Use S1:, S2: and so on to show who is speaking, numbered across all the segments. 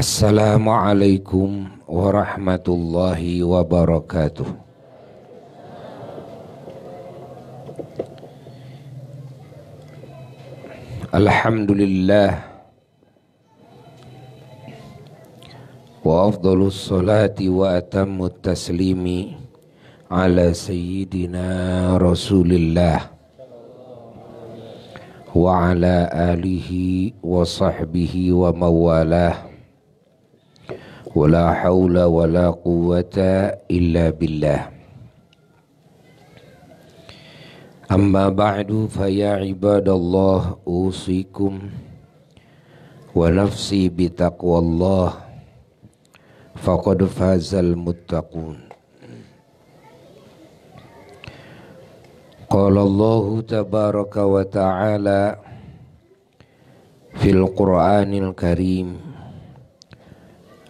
S1: Assalamualaikum warahmatullahi wabarakatuh. Alhamdulillah wa afdalus salati wa atammu taslimi ala sayyidina Rasulillah wa ala alihi wa sahbihi wa mawalah ولا حول ولا قوة إلا بالله أما بعد فيا عباد الله أوصيكم ونفسي بتقوى الله فقد فاز المتقون قال الله تبارك وتعالى في القرآن الكريم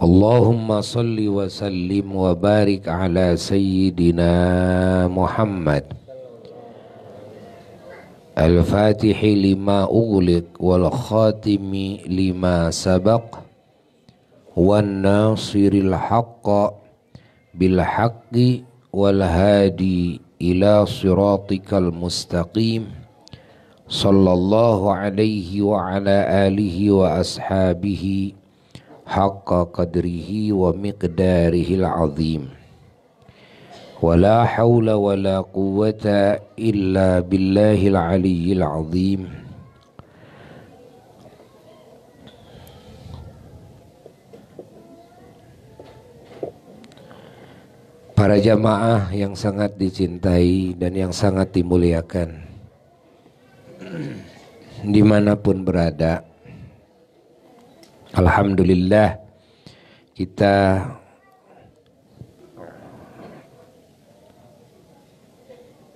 S1: اللهم صل وسلم وبارك على سيدنا محمد الفاتح لما أغلق والخاتم لما سبق والناصر الحق بالحق والهادي إلى صراطك المستقيم صلى الله عليه وعلى آله وأصحابه haqqa qadrihi wa العظيم azim ولا حول ولا قوة إلا بالله العلي العظيم Para jamaah yang sangat dicintai dan yang sangat dimuliakan dimanapun berada Alhamdulillah kita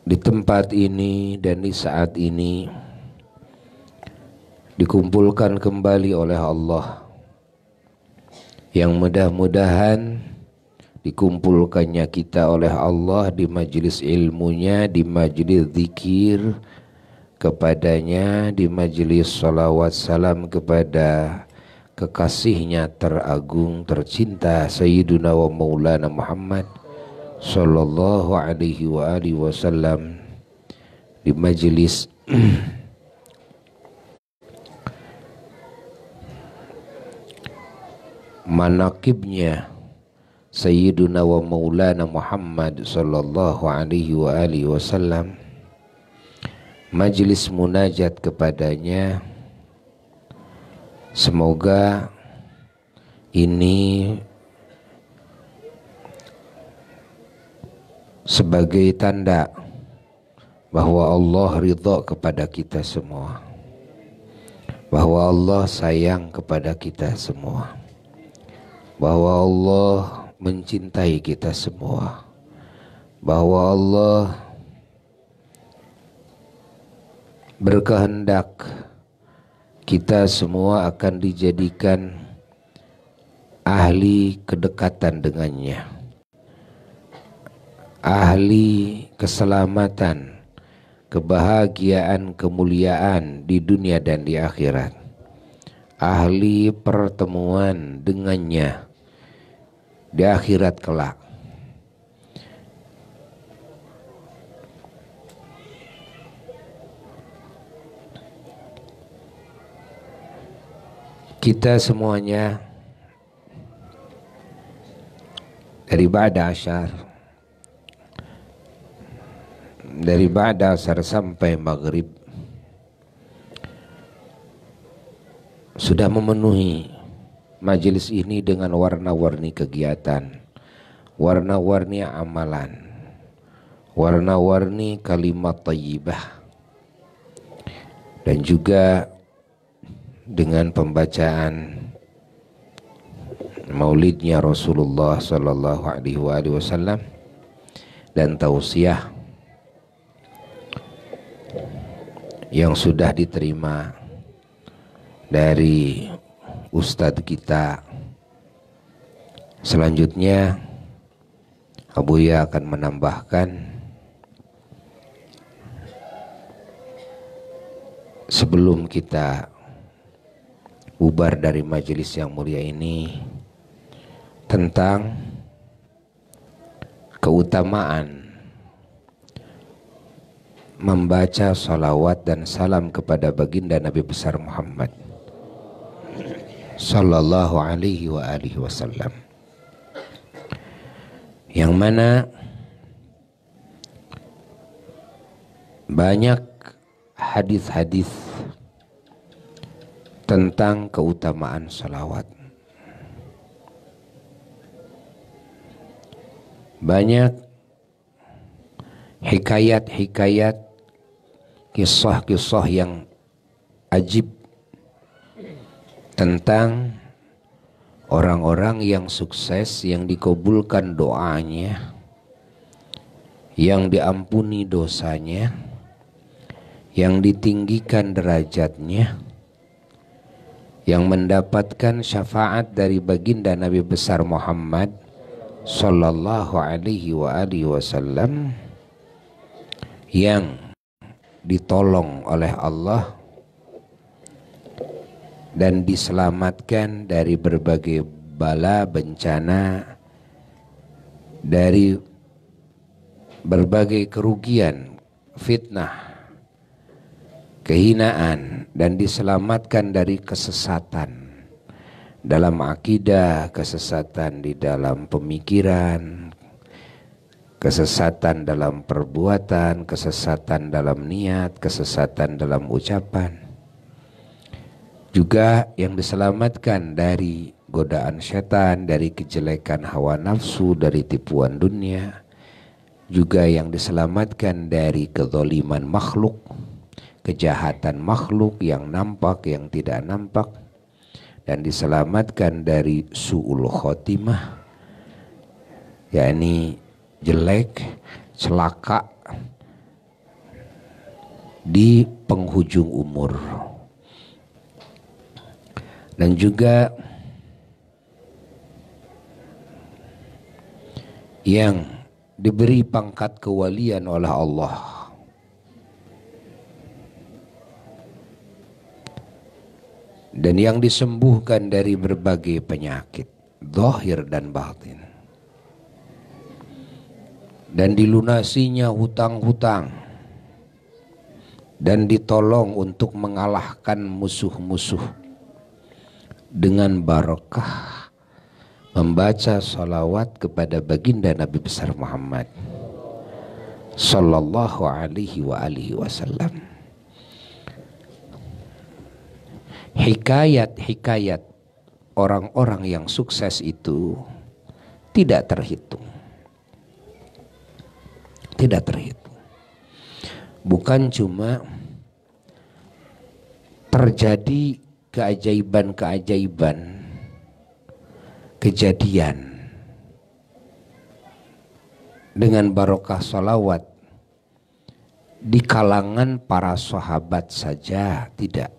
S1: di tempat ini dan di saat ini dikumpulkan kembali oleh Allah yang mudah-mudahan dikumpulkannya kita oleh Allah di majelis ilmunya, di majelis zikir kepadanya, di majelis salawat salam kepada kekasihnya teragung tercinta Sayyiduna wa Maulana Muhammad Sallallahu alaihi wa alihi wasallam di majelis manakibnya Sayyiduna wa Maulana Muhammad Sallallahu alaihi wa alihi wasallam majelis munajat kepadanya Semoga ini sebagai tanda bahwa Allah ridho kepada kita semua. Bahwa Allah sayang kepada kita semua. Bahwa Allah mencintai kita semua. Bahwa Allah berkehendak kita semua akan dijadikan ahli kedekatan dengannya, ahli keselamatan, kebahagiaan, kemuliaan di dunia dan di akhirat, ahli pertemuan dengannya di akhirat kelak. kita semuanya dari Ba'da Asyar dari Ba'da Asyar sampai Maghrib sudah memenuhi majelis ini dengan warna-warni kegiatan warna-warni amalan warna-warni kalimat tayyibah dan juga dengan pembacaan maulidnya Rasulullah Sallallahu Alaihi Wasallam dan tausiah yang sudah diterima dari Ustadz kita selanjutnya Abuya akan menambahkan sebelum kita bubar dari majelis yang mulia ini tentang keutamaan membaca salawat dan salam kepada baginda Nabi besar Muhammad sallallahu alaihi wa alihi wasallam yang mana banyak hadis-hadis tentang keutamaan salawat. Banyak hikayat-hikayat kisah-kisah yang ajib tentang orang-orang yang sukses yang dikabulkan doanya yang diampuni dosanya yang ditinggikan derajatnya yang mendapatkan syafaat dari baginda Nabi besar Muhammad sallallahu alaihi wa alihi wasallam yang ditolong oleh Allah dan diselamatkan dari berbagai bala bencana dari berbagai kerugian fitnah kehinaan dan diselamatkan dari kesesatan dalam akidah, kesesatan di dalam pemikiran, kesesatan dalam perbuatan, kesesatan dalam niat, kesesatan dalam ucapan. Juga yang diselamatkan dari godaan setan, dari kejelekan hawa nafsu, dari tipuan dunia. Juga yang diselamatkan dari kezoliman makhluk kejahatan makhluk yang nampak yang tidak nampak dan diselamatkan dari su'ul khotimah yakni jelek celaka di penghujung umur dan juga yang diberi pangkat kewalian oleh Allah dan yang disembuhkan dari berbagai penyakit dohir dan batin dan dilunasinya hutang-hutang dan ditolong untuk mengalahkan musuh-musuh dengan barokah membaca salawat kepada baginda Nabi besar Muhammad sallallahu alaihi wasallam hikayat-hikayat orang-orang yang sukses itu tidak terhitung. Tidak terhitung. Bukan cuma terjadi keajaiban-keajaiban kejadian dengan barokah salawat di kalangan para sahabat saja tidak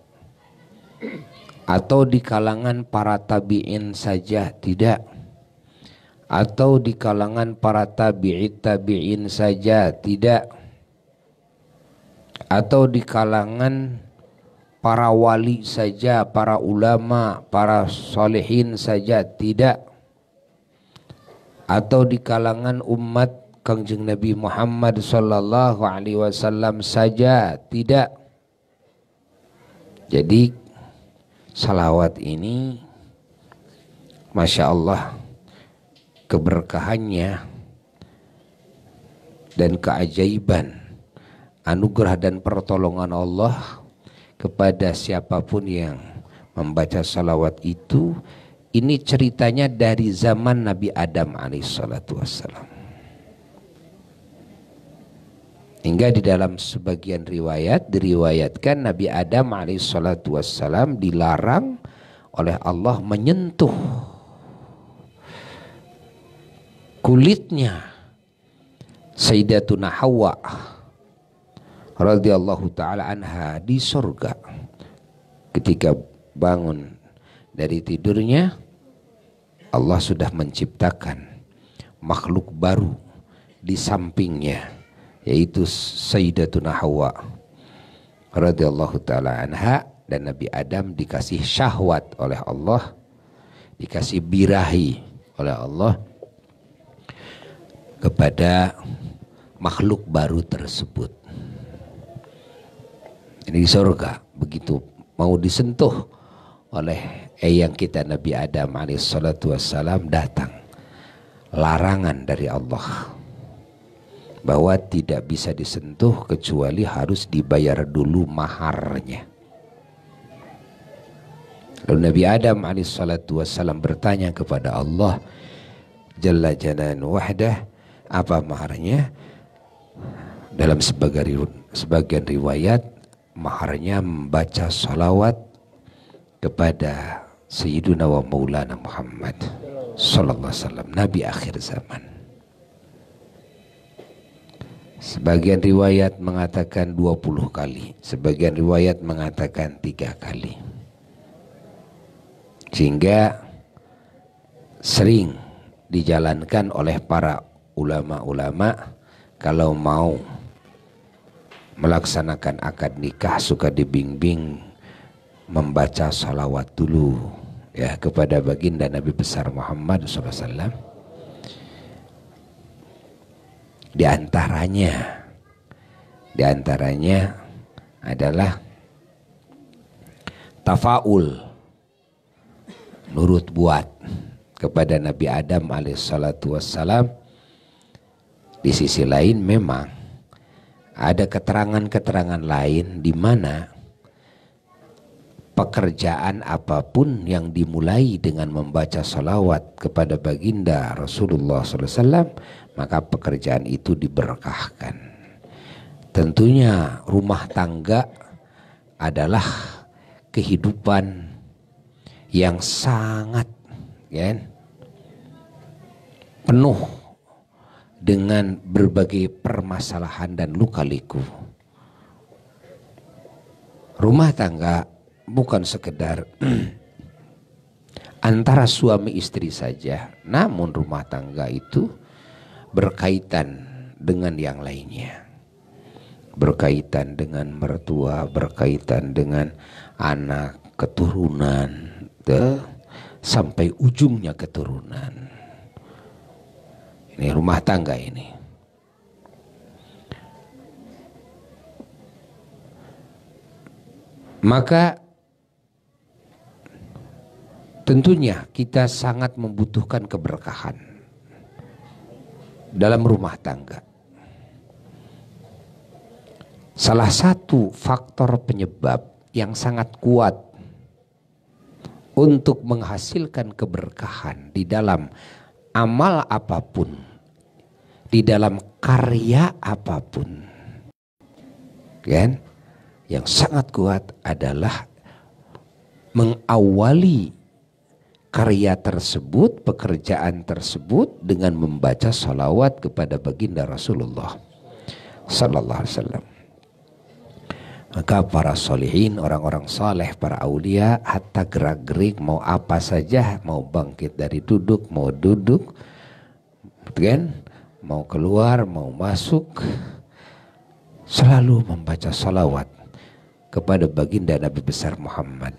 S1: atau di kalangan para tabi'in saja tidak atau di kalangan para tabi'it tabi'in saja tidak atau di kalangan para wali saja para ulama para solehin saja tidak atau di kalangan umat Kangjeng Nabi Muhammad sallallahu alaihi wasallam saja tidak jadi salawat ini Masya Allah keberkahannya dan keajaiban anugerah dan pertolongan Allah kepada siapapun yang membaca salawat itu ini ceritanya dari zaman Nabi Adam alaihissalatu wassalam Sehingga di dalam sebagian riwayat diriwayatkan Nabi Adam alaihissalatu wassalam dilarang oleh Allah menyentuh kulitnya Sayyidatuna Hawa radhiyallahu taala anha di surga ketika bangun dari tidurnya Allah sudah menciptakan makhluk baru di sampingnya yaitu Sayyidatuna Hawa radhiyallahu taala anha dan Nabi Adam dikasih syahwat oleh Allah dikasih birahi oleh Allah kepada makhluk baru tersebut ini di surga begitu mau disentuh oleh eyang kita Nabi Adam alaihissalatu wassalam datang larangan dari Allah bahwa tidak bisa disentuh kecuali harus dibayar dulu maharnya. Lalu Nabi Adam alaihissalatu wassalam bertanya kepada Allah Jalla janan Wahdah apa maharnya? Dalam sebagian riwayat maharnya membaca salawat kepada Sayyiduna wa Maulana Muhammad Sallallahu Alaihi Wasallam Nabi akhir zaman Sebagian riwayat mengatakan 20 kali, sebagian riwayat mengatakan tiga kali. Sehingga sering dijalankan oleh para ulama-ulama kalau mau melaksanakan akad nikah suka dibimbing membaca salawat dulu ya kepada baginda Nabi besar Muhammad SAW Di antaranya, di antaranya adalah tafaul, nurut buat kepada Nabi Adam alaihissalatu wassalam. Di sisi lain memang ada keterangan-keterangan lain di mana pekerjaan apapun yang dimulai dengan membaca salawat kepada baginda Rasulullah SAW maka pekerjaan itu diberkahkan. Tentunya rumah tangga adalah kehidupan yang sangat ya, kan, penuh dengan berbagai permasalahan dan luka-liku. Rumah tangga bukan sekedar antara suami istri saja, namun rumah tangga itu berkaitan dengan yang lainnya berkaitan dengan mertua berkaitan dengan anak keturunan de, sampai ujungnya keturunan ini rumah tangga ini maka tentunya kita sangat membutuhkan keberkahan dalam rumah tangga. Salah satu faktor penyebab yang sangat kuat untuk menghasilkan keberkahan di dalam amal apapun, di dalam karya apapun, kan? Yang sangat kuat adalah mengawali karya tersebut, pekerjaan tersebut dengan membaca salawat kepada baginda Rasulullah Sallallahu Alaihi Wasallam. Maka para solihin, orang-orang soleh, para aulia, hatta gerak-gerik mau apa saja, mau bangkit dari duduk, mau duduk, gitu kan? mau keluar, mau masuk, selalu membaca salawat kepada baginda Nabi besar Muhammad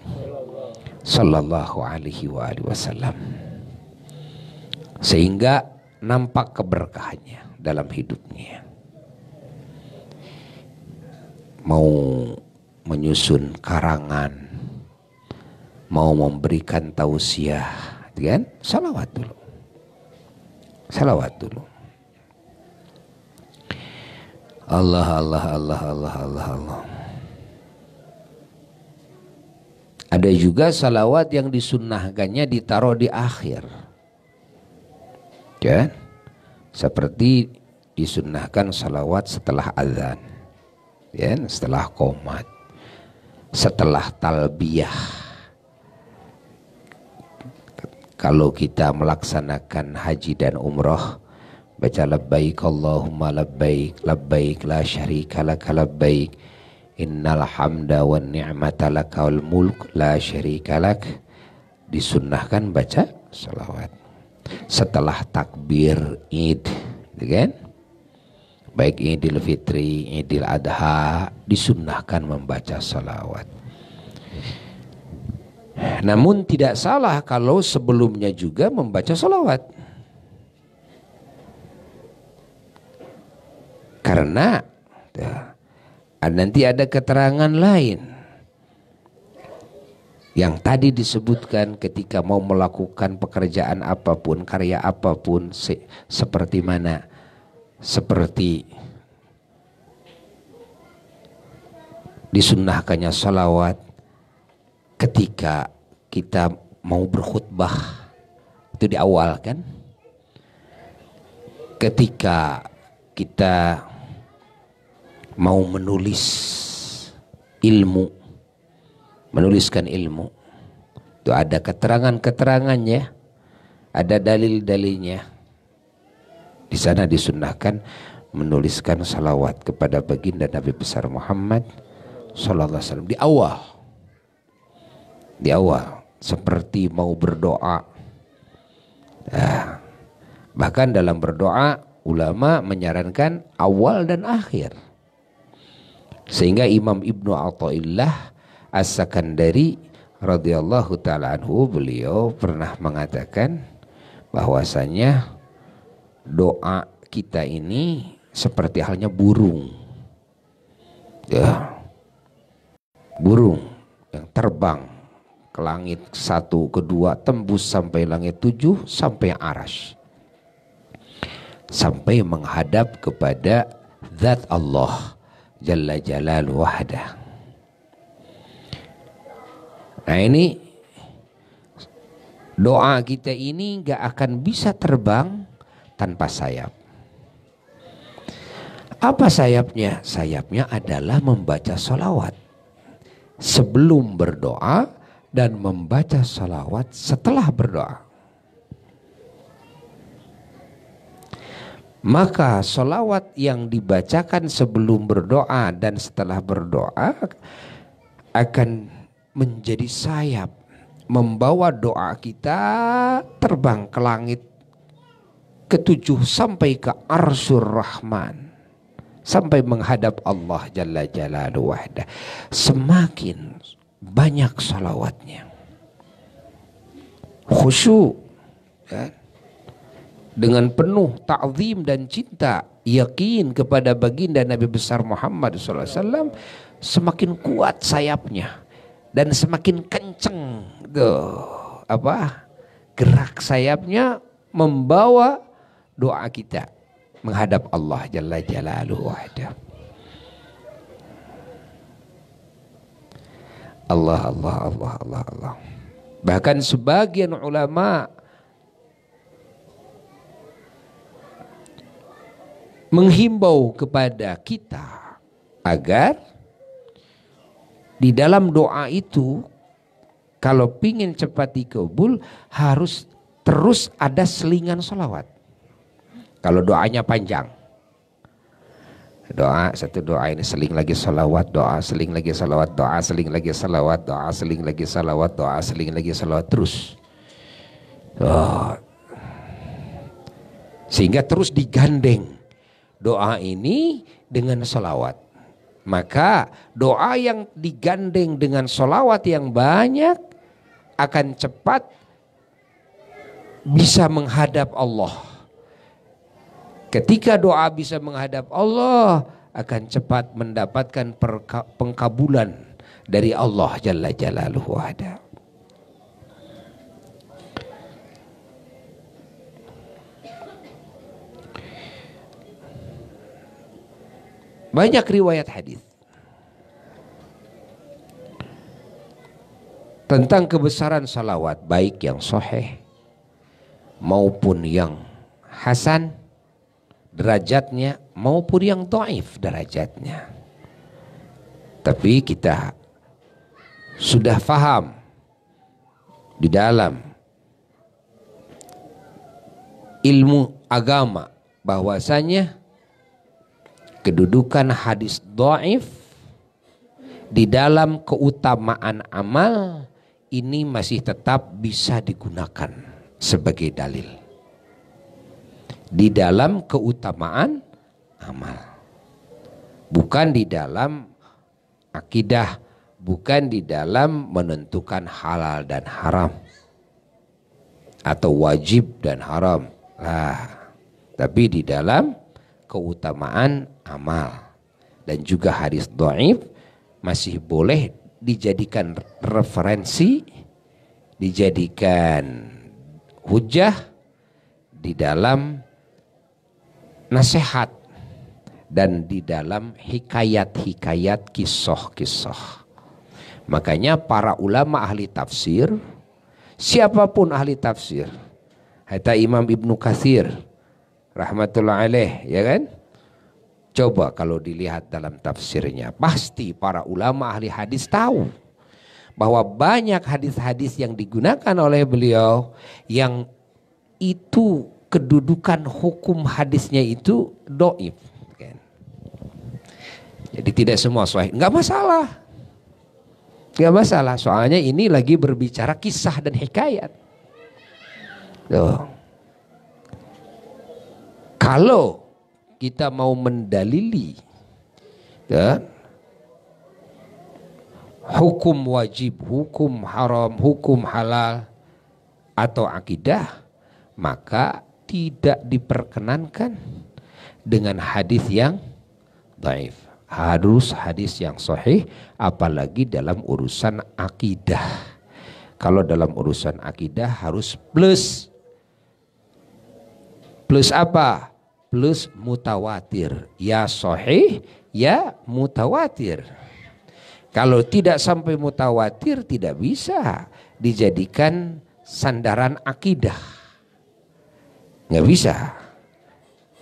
S1: Sallallahu alaihi wa alihi wasallam Sehingga nampak keberkahannya dalam hidupnya Mau menyusun karangan Mau memberikan tausiah gitu kan? Salawat dulu Salawat dulu Allah Allah Allah Allah Allah Allah Ada juga salawat yang disunnahkannya ditaruh di akhir. Ya. Seperti disunnahkan salawat setelah azan. Ya, setelah komat. Setelah talbiyah. Kalau kita melaksanakan haji dan umroh, baca labbaik Allahumma labbaik, labbaik la syarika laka labbaik innal hamda wa ni'mata lakal mulk la lak disunnahkan baca salawat setelah takbir id gitu kan baik idul fitri idul adha disunnahkan membaca salawat namun tidak salah kalau sebelumnya juga membaca salawat karena Ah, nanti ada keterangan lain yang tadi disebutkan ketika mau melakukan pekerjaan apapun, karya apapun, se seperti mana, seperti disunnahkannya salawat ketika kita mau berkhutbah itu di awal kan ketika kita mau menulis ilmu menuliskan ilmu itu ada keterangan-keterangannya ada dalil-dalilnya di sana disunnahkan menuliskan salawat kepada baginda Nabi besar Muhammad sallallahu alaihi wasallam di awal di awal seperti mau berdoa nah, bahkan dalam berdoa ulama menyarankan awal dan akhir sehingga Imam Ibnu Al Athaillah As-Sakandari radhiyallahu taala anhu beliau pernah mengatakan bahwasanya doa kita ini seperti halnya burung. Ya. Burung yang terbang ke langit satu, kedua, tembus sampai langit tujuh, sampai aras Sampai menghadap kepada zat Allah Jalla jalalu wahda Nah ini doa kita ini gak akan bisa terbang tanpa sayap. Apa sayapnya? Sayapnya adalah membaca sholawat sebelum berdoa dan membaca sholawat setelah berdoa. maka solawat yang dibacakan sebelum berdoa dan setelah berdoa akan menjadi sayap membawa doa kita terbang ke langit ketujuh sampai ke arsur rahman sampai menghadap Allah Jalla Jalla wahda semakin banyak solawatnya khusyuk kan? dengan penuh ta'zim dan cinta yakin kepada baginda Nabi besar Muhammad SAW semakin kuat sayapnya dan semakin kenceng tuh apa gerak sayapnya membawa doa kita menghadap Allah Jalla Jalaluhu wahda. Allah Allah Allah Allah Allah. Bahkan sebagian ulama menghimbau kepada kita agar di dalam doa itu kalau pingin cepat dikabul harus terus ada selingan solawat. Kalau doanya panjang. Doa satu doa ini seling lagi solawat, doa seling lagi solawat, doa seling lagi solawat, doa seling lagi solawat, doa seling lagi solawat terus. Oh. Sehingga terus digandeng doa ini dengan solawat. Maka doa yang digandeng dengan solawat yang banyak akan cepat bisa menghadap Allah. Ketika doa bisa menghadap Allah akan cepat mendapatkan pengkabulan dari Allah Jalla Jalaluhu Adam. Banyak riwayat hadis tentang kebesaran salawat baik yang soheh maupun yang hasan derajatnya maupun yang doif derajatnya. Tapi kita sudah faham di dalam ilmu agama bahwasanya kedudukan hadis do'if di dalam keutamaan amal ini masih tetap bisa digunakan sebagai dalil. Di dalam keutamaan amal. Bukan di dalam akidah, bukan di dalam menentukan halal dan haram. Atau wajib dan haram. Lah, tapi di dalam keutamaan amal. Dan juga hadis do'if masih boleh dijadikan referensi, dijadikan hujah di dalam nasihat dan di dalam hikayat-hikayat kisah-kisah. Makanya para ulama ahli tafsir, siapapun ahli tafsir, hatta Imam Ibnu Kathir, rahmatullah alaih ya kan coba kalau dilihat dalam tafsirnya pasti para ulama ahli hadis tahu bahwa banyak hadis-hadis yang digunakan oleh beliau yang itu kedudukan hukum hadisnya itu doib kan? jadi tidak semua sahih nggak masalah nggak masalah soalnya ini lagi berbicara kisah dan hikayat Tuh. Kalau kita mau mendalili ya, hukum wajib, hukum haram, hukum halal atau akidah, maka tidak diperkenankan dengan hadis yang daif. Harus hadis yang sahih apalagi dalam urusan akidah. Kalau dalam urusan akidah harus plus plus apa? plus mutawatir. Ya sahih, ya mutawatir. Kalau tidak sampai mutawatir tidak bisa dijadikan sandaran akidah. Nggak bisa.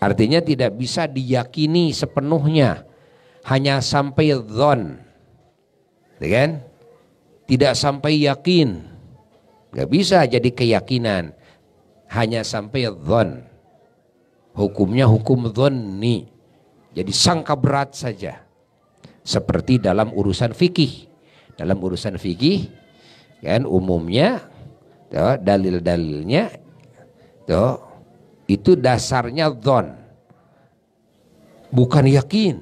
S1: Artinya tidak bisa diyakini sepenuhnya. Hanya sampai zon. Ya kan? Tidak sampai yakin. Nggak bisa jadi keyakinan. Hanya sampai zon hukumnya hukum dhonni. Jadi sangka berat saja. Seperti dalam urusan fikih. Dalam urusan fikih kan umumnya dalil-dalilnya itu dasarnya dhon. Bukan yakin.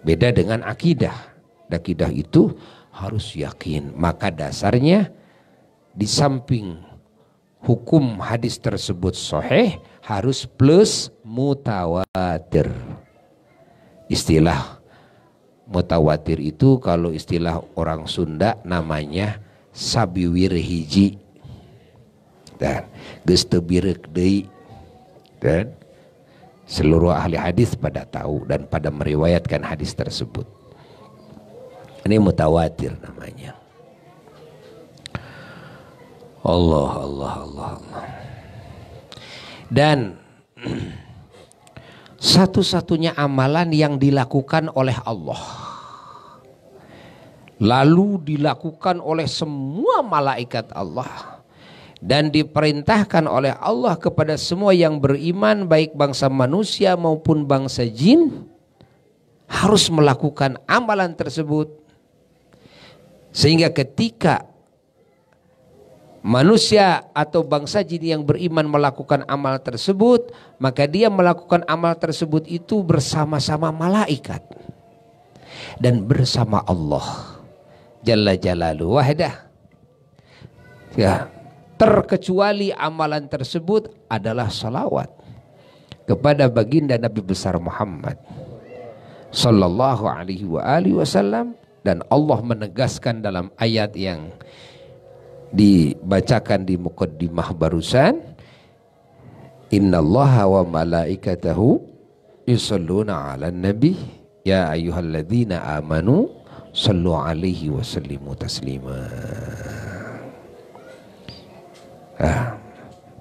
S1: Beda dengan akidah. Akidah itu harus yakin. Maka dasarnya di samping hukum hadis tersebut soheh harus plus mutawatir. Istilah mutawatir itu kalau istilah orang Sunda namanya sabiwir hiji. Dan gestebirek dei. Dan seluruh ahli hadis pada tahu dan pada meriwayatkan hadis tersebut. Ini mutawatir namanya. Allah Allah Allah Allah. Dan satu-satunya amalan yang dilakukan oleh Allah lalu dilakukan oleh semua malaikat Allah dan diperintahkan oleh Allah kepada semua yang beriman baik bangsa manusia maupun bangsa jin harus melakukan amalan tersebut sehingga ketika manusia atau bangsa jin yang beriman melakukan amal tersebut, maka dia melakukan amal tersebut itu bersama-sama malaikat dan bersama Allah Jalla Jalalu wahdah. Ya, terkecuali amalan tersebut adalah salawat kepada baginda Nabi besar Muhammad sallallahu alaihi wa alihi wasallam dan Allah menegaskan dalam ayat yang dibacakan di mukaddimah barusan innallaha wa malaikatahu yusalluna ala nabi ya ayuhalladzina amanu sallu alaihi wa sallimu taslima ah.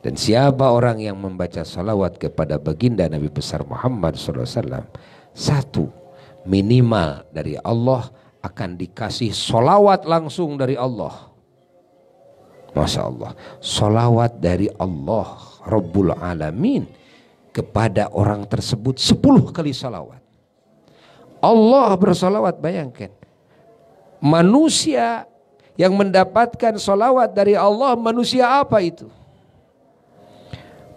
S1: dan siapa orang yang membaca salawat kepada baginda Nabi besar Muhammad SAW satu minimal dari Allah akan dikasih solawat langsung dari Allah Masya Allah. salawat dari Allah Rabbul Alamin kepada orang tersebut sepuluh kali salawat. Allah bersalawat, bayangkan. Manusia yang mendapatkan salawat dari Allah manusia apa itu?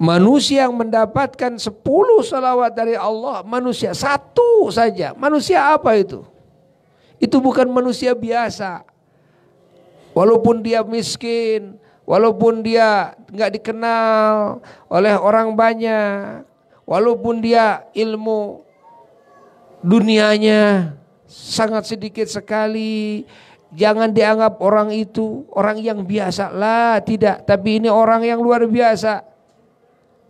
S1: Manusia yang mendapatkan sepuluh salawat dari Allah manusia satu saja. Manusia apa itu? Itu bukan manusia biasa. Walaupun dia miskin, walaupun dia nggak dikenal oleh orang banyak, walaupun dia ilmu dunianya sangat sedikit sekali, Jangan dianggap orang itu orang yang biasa lah tidak. Tapi ini orang yang luar biasa.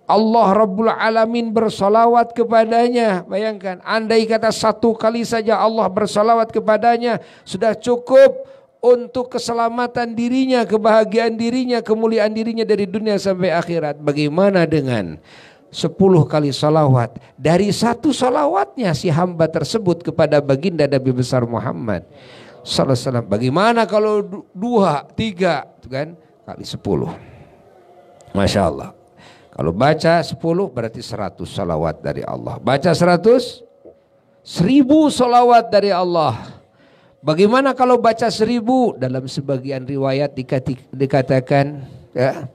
S1: Allah Rabbul Alamin bersolawat kepadanya. Bayangkan andai kata satu kali saja Allah bersolawat kepadanya. Sudah cukup untuk keselamatan dirinya, kebahagiaan dirinya, kemuliaan dirinya dari dunia sampai akhirat. Bagaimana dengan sepuluh kali salawat dari satu salawatnya si hamba tersebut kepada baginda Nabi besar Muhammad Sallallahu Alaihi Wasallam. Bagaimana kalau dua, tiga, gitu kan kali sepuluh. Masya Allah. Kalau baca sepuluh berarti seratus salawat dari Allah. Baca seratus, seribu salawat dari Allah. Bagaimana kalau baca seribu dalam sebagian riwayat dikatakan ya,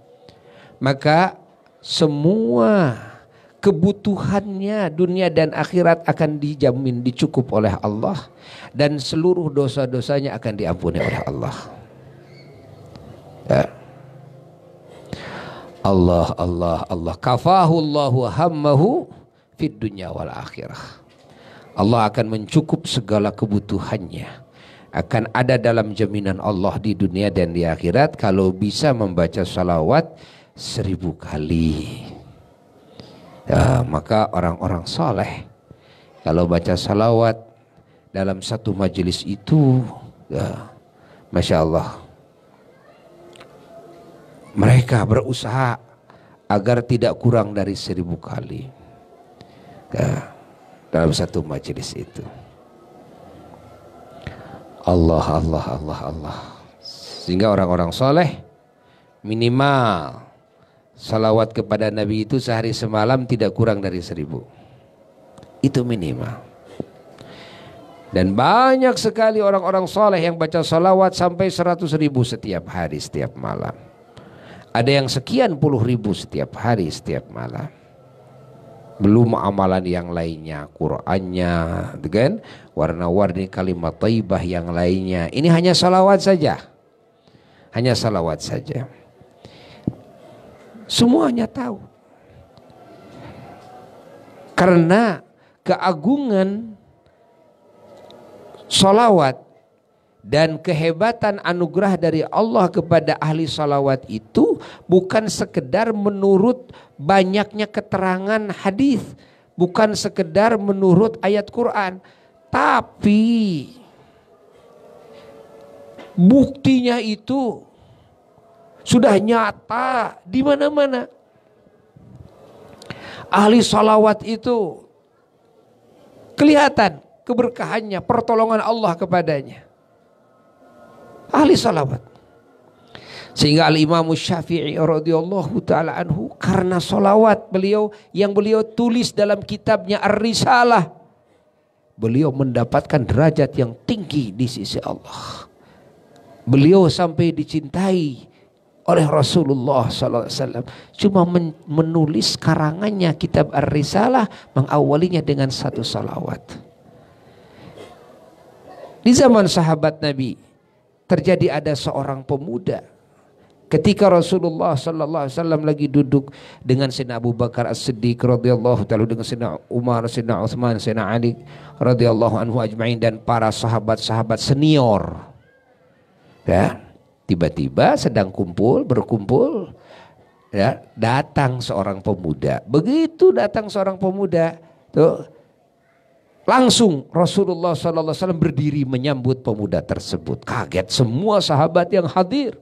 S1: maka semua kebutuhannya dunia dan akhirat akan dijamin dicukup oleh Allah dan seluruh dosa-dosanya akan diampuni oleh Allah. Ya. Allah Allah Allah kafahu Allahu hammahu fid dunya wal akhirah. Allah akan mencukup segala kebutuhannya akan ada dalam jaminan Allah di dunia dan di akhirat kalau bisa membaca salawat seribu kali. Ya, maka orang-orang soleh kalau baca salawat dalam satu majelis itu, ya, masya Allah, mereka berusaha agar tidak kurang dari seribu kali ya, dalam satu majelis itu. Allah, Allah, Allah, Allah. Sehingga orang-orang soleh minimal salawat kepada Nabi itu sehari semalam tidak kurang dari seribu. Itu minimal. Dan banyak sekali orang-orang soleh yang baca salawat sampai seratus ribu setiap hari, setiap malam. Ada yang sekian puluh ribu setiap hari, setiap malam belum amalan yang lainnya Qurannya dengan gitu warna-warni kalimat taibah yang lainnya ini hanya salawat saja hanya salawat saja semuanya tahu karena keagungan salawat dan kehebatan anugerah dari Allah kepada ahli salawat itu bukan sekedar menurut banyaknya keterangan hadis, bukan sekedar menurut ayat Quran, tapi buktinya itu sudah nyata di mana-mana. Ahli salawat itu kelihatan keberkahannya, pertolongan Allah kepadanya ahli salawat. Sehingga al-Imam Syafi'i radhiyallahu taala anhu karena salawat beliau yang beliau tulis dalam kitabnya Ar-Risalah beliau mendapatkan derajat yang tinggi di sisi Allah. Beliau sampai dicintai oleh Rasulullah SAW cuma menulis karangannya kitab Ar-Risalah mengawalinya dengan satu salawat di zaman sahabat Nabi terjadi ada seorang pemuda ketika Rasulullah sallallahu alaihi wasallam lagi duduk dengan Sayyidina Abu Bakar As-Siddiq radhiyallahu taala dengan Sayyidina Umar, Sayyidina Utsman, Sayyidina Ali radhiyallahu anhu ajmain dan para sahabat-sahabat senior. Ya, tiba-tiba sedang kumpul, berkumpul ya, datang seorang pemuda. Begitu datang seorang pemuda, tuh Langsung Rasulullah SAW berdiri menyambut pemuda tersebut. Kaget semua sahabat yang hadir.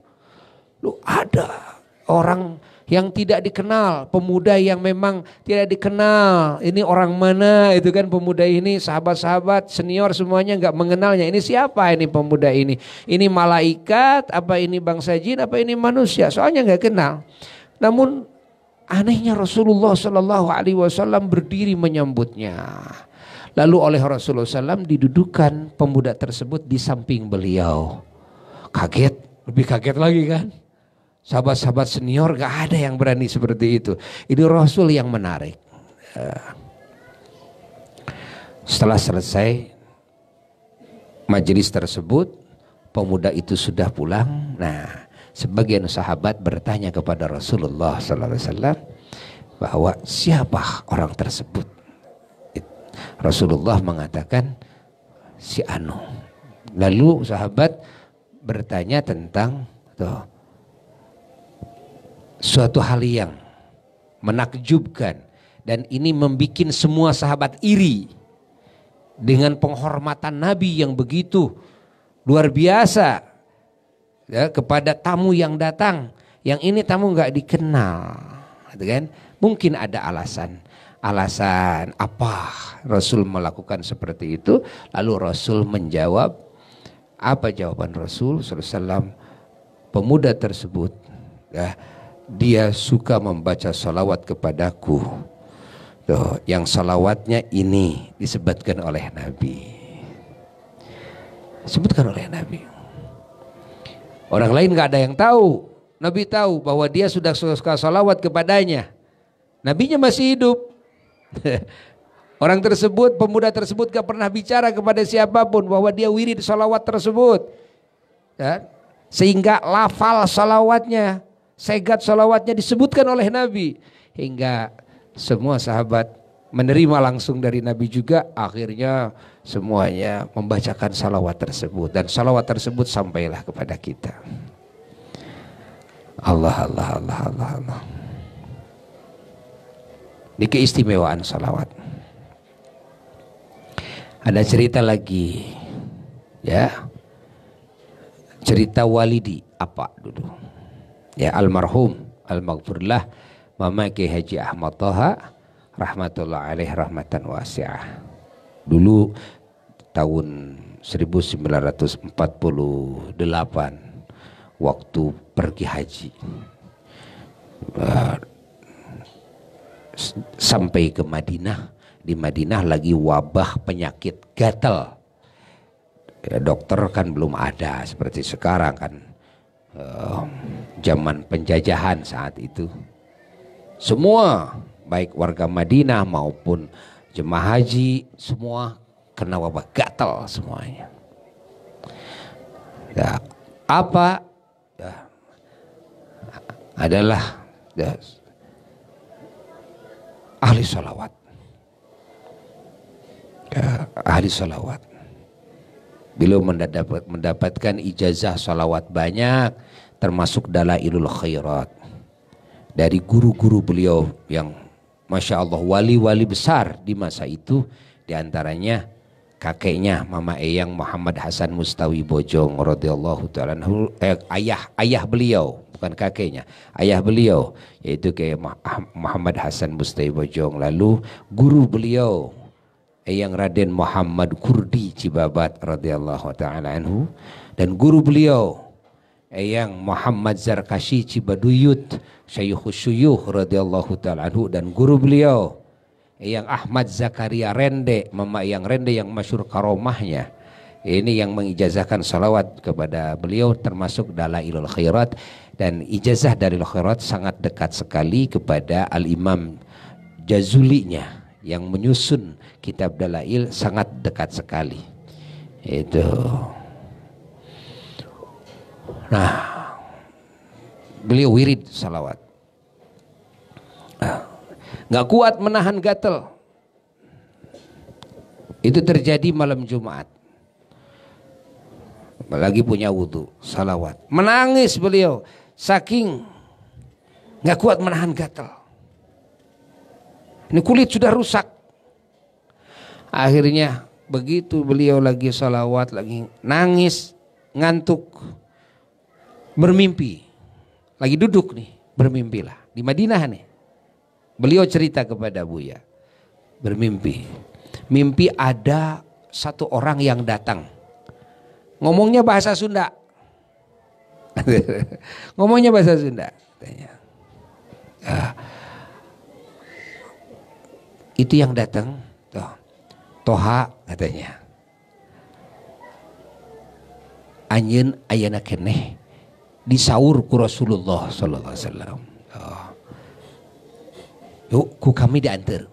S1: Lu ada orang yang tidak dikenal, pemuda yang memang tidak dikenal. Ini orang mana itu kan pemuda ini, sahabat-sahabat, senior semuanya nggak mengenalnya. Ini siapa ini pemuda ini? Ini malaikat, apa ini bangsa jin, apa ini manusia? Soalnya nggak kenal. Namun anehnya Rasulullah Shallallahu Alaihi Wasallam berdiri menyambutnya. Lalu oleh Rasulullah SAW didudukan pemuda tersebut di samping beliau. Kaget, lebih kaget lagi kan. Sahabat-sahabat senior gak ada yang berani seperti itu. Ini Rasul yang menarik. Eh, setelah selesai majelis tersebut, pemuda itu sudah pulang. Nah, sebagian sahabat bertanya kepada Rasulullah SAW bahwa siapa orang tersebut. Rasulullah mengatakan si Anu. Lalu sahabat bertanya tentang tuh, suatu hal yang menakjubkan dan ini membuat semua sahabat iri dengan penghormatan Nabi yang begitu luar biasa ya, kepada tamu yang datang. Yang ini tamu nggak dikenal, gitu kan? Mungkin ada alasan alasan apa Rasul melakukan seperti itu lalu Rasul menjawab apa jawaban Rasul SAW pemuda tersebut ya, dia suka membaca salawat kepadaku Tuh, yang salawatnya ini disebutkan oleh Nabi sebutkan oleh Nabi orang lain gak ada yang tahu Nabi tahu bahwa dia sudah suka salawat kepadanya Nabinya masih hidup Orang tersebut, pemuda tersebut gak pernah bicara kepada siapapun bahwa dia wirid salawat tersebut. Ya. Sehingga lafal salawatnya, segat salawatnya disebutkan oleh Nabi. Hingga semua sahabat menerima langsung dari Nabi juga akhirnya semuanya membacakan salawat tersebut. Dan salawat tersebut sampailah kepada kita. Allah, Allah, Allah, Allah, Allah di keistimewaan salawat. Ada cerita lagi, ya cerita walidi apa dulu, ya almarhum almaghfurlah Mama ke Haji Ahmad Toha rahmatullah alaih rahmatan wasiah. Dulu tahun 1948 waktu pergi haji sampai ke Madinah. Di Madinah lagi wabah penyakit gatal. Ya, dokter kan belum ada seperti sekarang kan. Uh, zaman penjajahan saat itu. Semua baik warga Madinah maupun jemaah haji semua kena wabah gatal semuanya. Ya, apa ya, adalah ya, ahli salawat Ya, ahli salawat Beliau mendapatkan ijazah salawat banyak termasuk dalailul khairat. Dari guru-guru beliau yang Masya Allah wali-wali besar di masa itu diantaranya kakeknya Mama Eyang Muhammad Hasan Mustawi Bojong radhiyallahu taala eh, ayah ayah beliau bukan kakeknya, ayah beliau yaitu ke Muhammad Hasan Mustai Bojong lalu guru beliau yang Raden Muhammad Kurdi Cibabat radhiyallahu taala anhu dan guru beliau yang Muhammad Zarkashi Cibaduyut Syuhus Syuyuh radhiyallahu taala anhu dan guru beliau yang Ahmad Zakaria Rende Mama yang Rende yang masyur karomahnya ini yang mengijazahkan salawat kepada beliau termasuk Dalailul Khairat dan ijazah dari khairat sangat dekat sekali kepada al-imam jazulinya yang menyusun kitab dalail sangat dekat sekali itu nah beliau wirid salawat ah, nggak kuat menahan gatel itu terjadi malam Jumat lagi punya wudhu salawat menangis beliau saking nggak kuat menahan gatel. Ini kulit sudah rusak. Akhirnya begitu beliau lagi salawat, lagi nangis, ngantuk, bermimpi. Lagi duduk nih, bermimpilah. Di Madinah nih. Beliau cerita kepada Buya. Bermimpi. Mimpi ada satu orang yang datang. Ngomongnya bahasa Sunda. Ngomongnya bahasa Sunda. Tanya. ah. itu yang datang. Toh. Toha katanya. Anjen ayana keneh. Disaur ku Rasulullah sallallahu alaihi wasallam. Oh. Yuk ku kami diantar.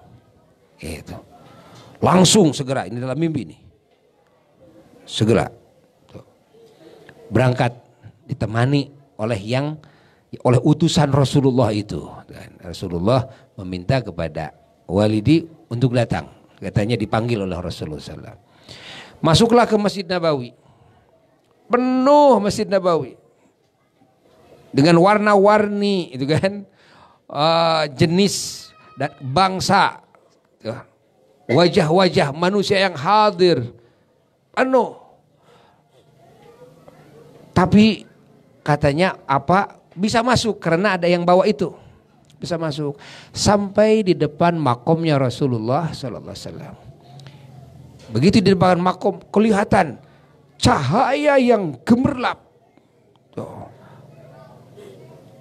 S1: itu. Langsung segera ini dalam mimpi nih. Segera. Tuh. Berangkat ditemani oleh yang oleh utusan Rasulullah itu. Dan Rasulullah meminta kepada Walidi untuk datang. Katanya dipanggil oleh Rasulullah SAW. Masuklah ke Masjid Nabawi. Penuh Masjid Nabawi. Dengan warna-warni itu kan. Ah, jenis dan bangsa. Gitu. Wajah-wajah manusia yang hadir. anu Tapi Katanya apa? Bisa masuk karena ada yang bawa itu. Bisa masuk. Sampai di depan makomnya Rasulullah sallallahu alaihi wasallam. Begitu di depan makom kelihatan cahaya yang gemerlap. Tuh.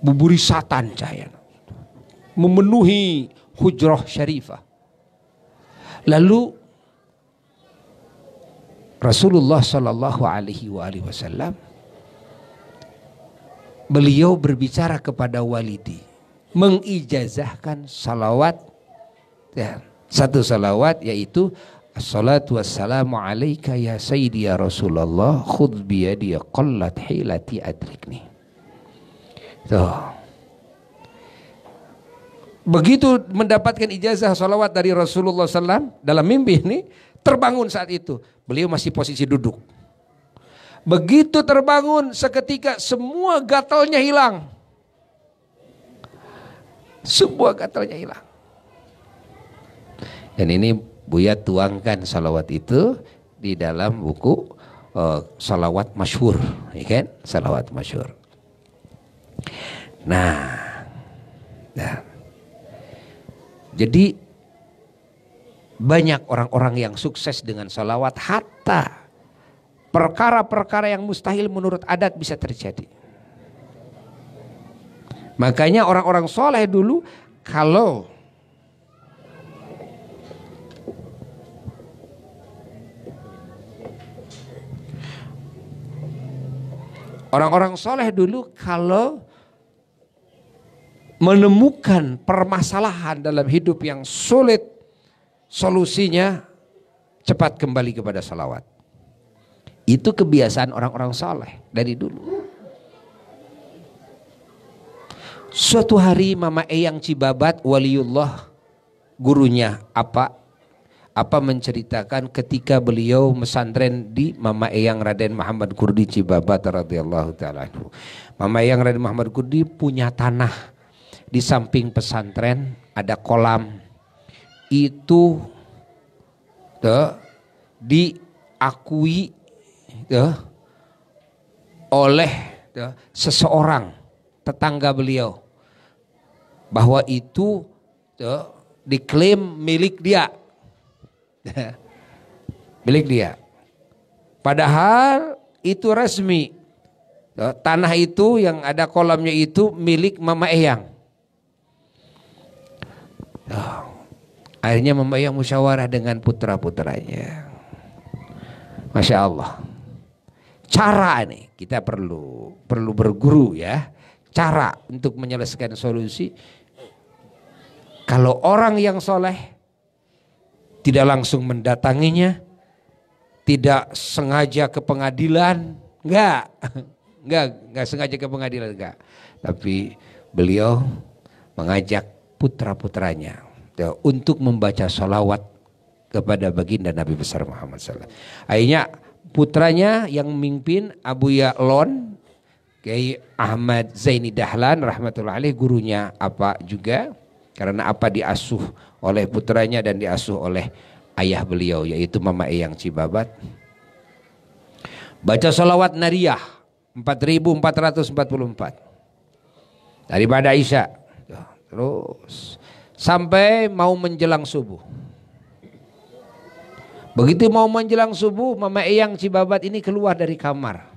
S1: Buburi satan cahaya. Memenuhi hujrah syarifah. Lalu Rasulullah Shallallahu Alaihi Wasallam beliau berbicara kepada walidi mengijazahkan salawat ya, satu salawat yaitu Assalatu wassalamu alaika ya sayyidi ya Rasulullah khudh biyadi ya qallat hilati adrikni. Tuh. Begitu mendapatkan ijazah salawat dari Rasulullah SAW dalam mimpi ini terbangun saat itu. Beliau masih posisi duduk. Begitu terbangun seketika semua gatalnya hilang. Semua gatalnya hilang. Dan ini Buya tuangkan salawat itu di dalam buku uh, salawat masyhur, ya kan? Salawat masyhur. Nah, nah. Jadi banyak orang-orang yang sukses dengan salawat hatta perkara-perkara yang mustahil menurut adat bisa terjadi. Makanya orang-orang soleh dulu kalau Orang-orang soleh dulu kalau menemukan permasalahan dalam hidup yang sulit, solusinya cepat kembali kepada salawat. Itu kebiasaan orang-orang soleh dari dulu. Suatu hari Mama Eyang Cibabat waliullah gurunya apa apa menceritakan ketika beliau mesantren di Mama Eyang Raden Muhammad Kurdi Cibabat radhiyallahu taala Mama Eyang Raden Muhammad Kurdi punya tanah di samping pesantren ada kolam itu tuh diakui ya, oleh ya, seseorang tetangga beliau bahwa itu ya, diklaim milik dia. milik dia. Padahal itu resmi. Ya, tanah itu yang ada kolamnya itu milik Mama Eyang. Ya, akhirnya Mama Eyang musyawarah dengan putra-putranya. Masya Allah cara ini kita perlu perlu berguru ya cara untuk menyelesaikan solusi kalau orang yang soleh tidak langsung mendatanginya tidak sengaja ke pengadilan enggak enggak enggak sengaja ke pengadilan enggak tapi beliau mengajak putra-putranya ya, untuk membaca sholawat kepada baginda Nabi besar Muhammad SAW. Akhirnya putranya yang memimpin Abu Ya'lon Kiai Ahmad Zaini Dahlan rahmatullah alaih gurunya apa juga karena apa diasuh oleh putranya dan diasuh oleh ayah beliau yaitu Mama Eyang Cibabat baca salawat nariyah 4444 daripada Isya terus sampai mau menjelang subuh Begitu mau menjelang subuh, Mama Eyang Cibabat ini keluar dari kamar.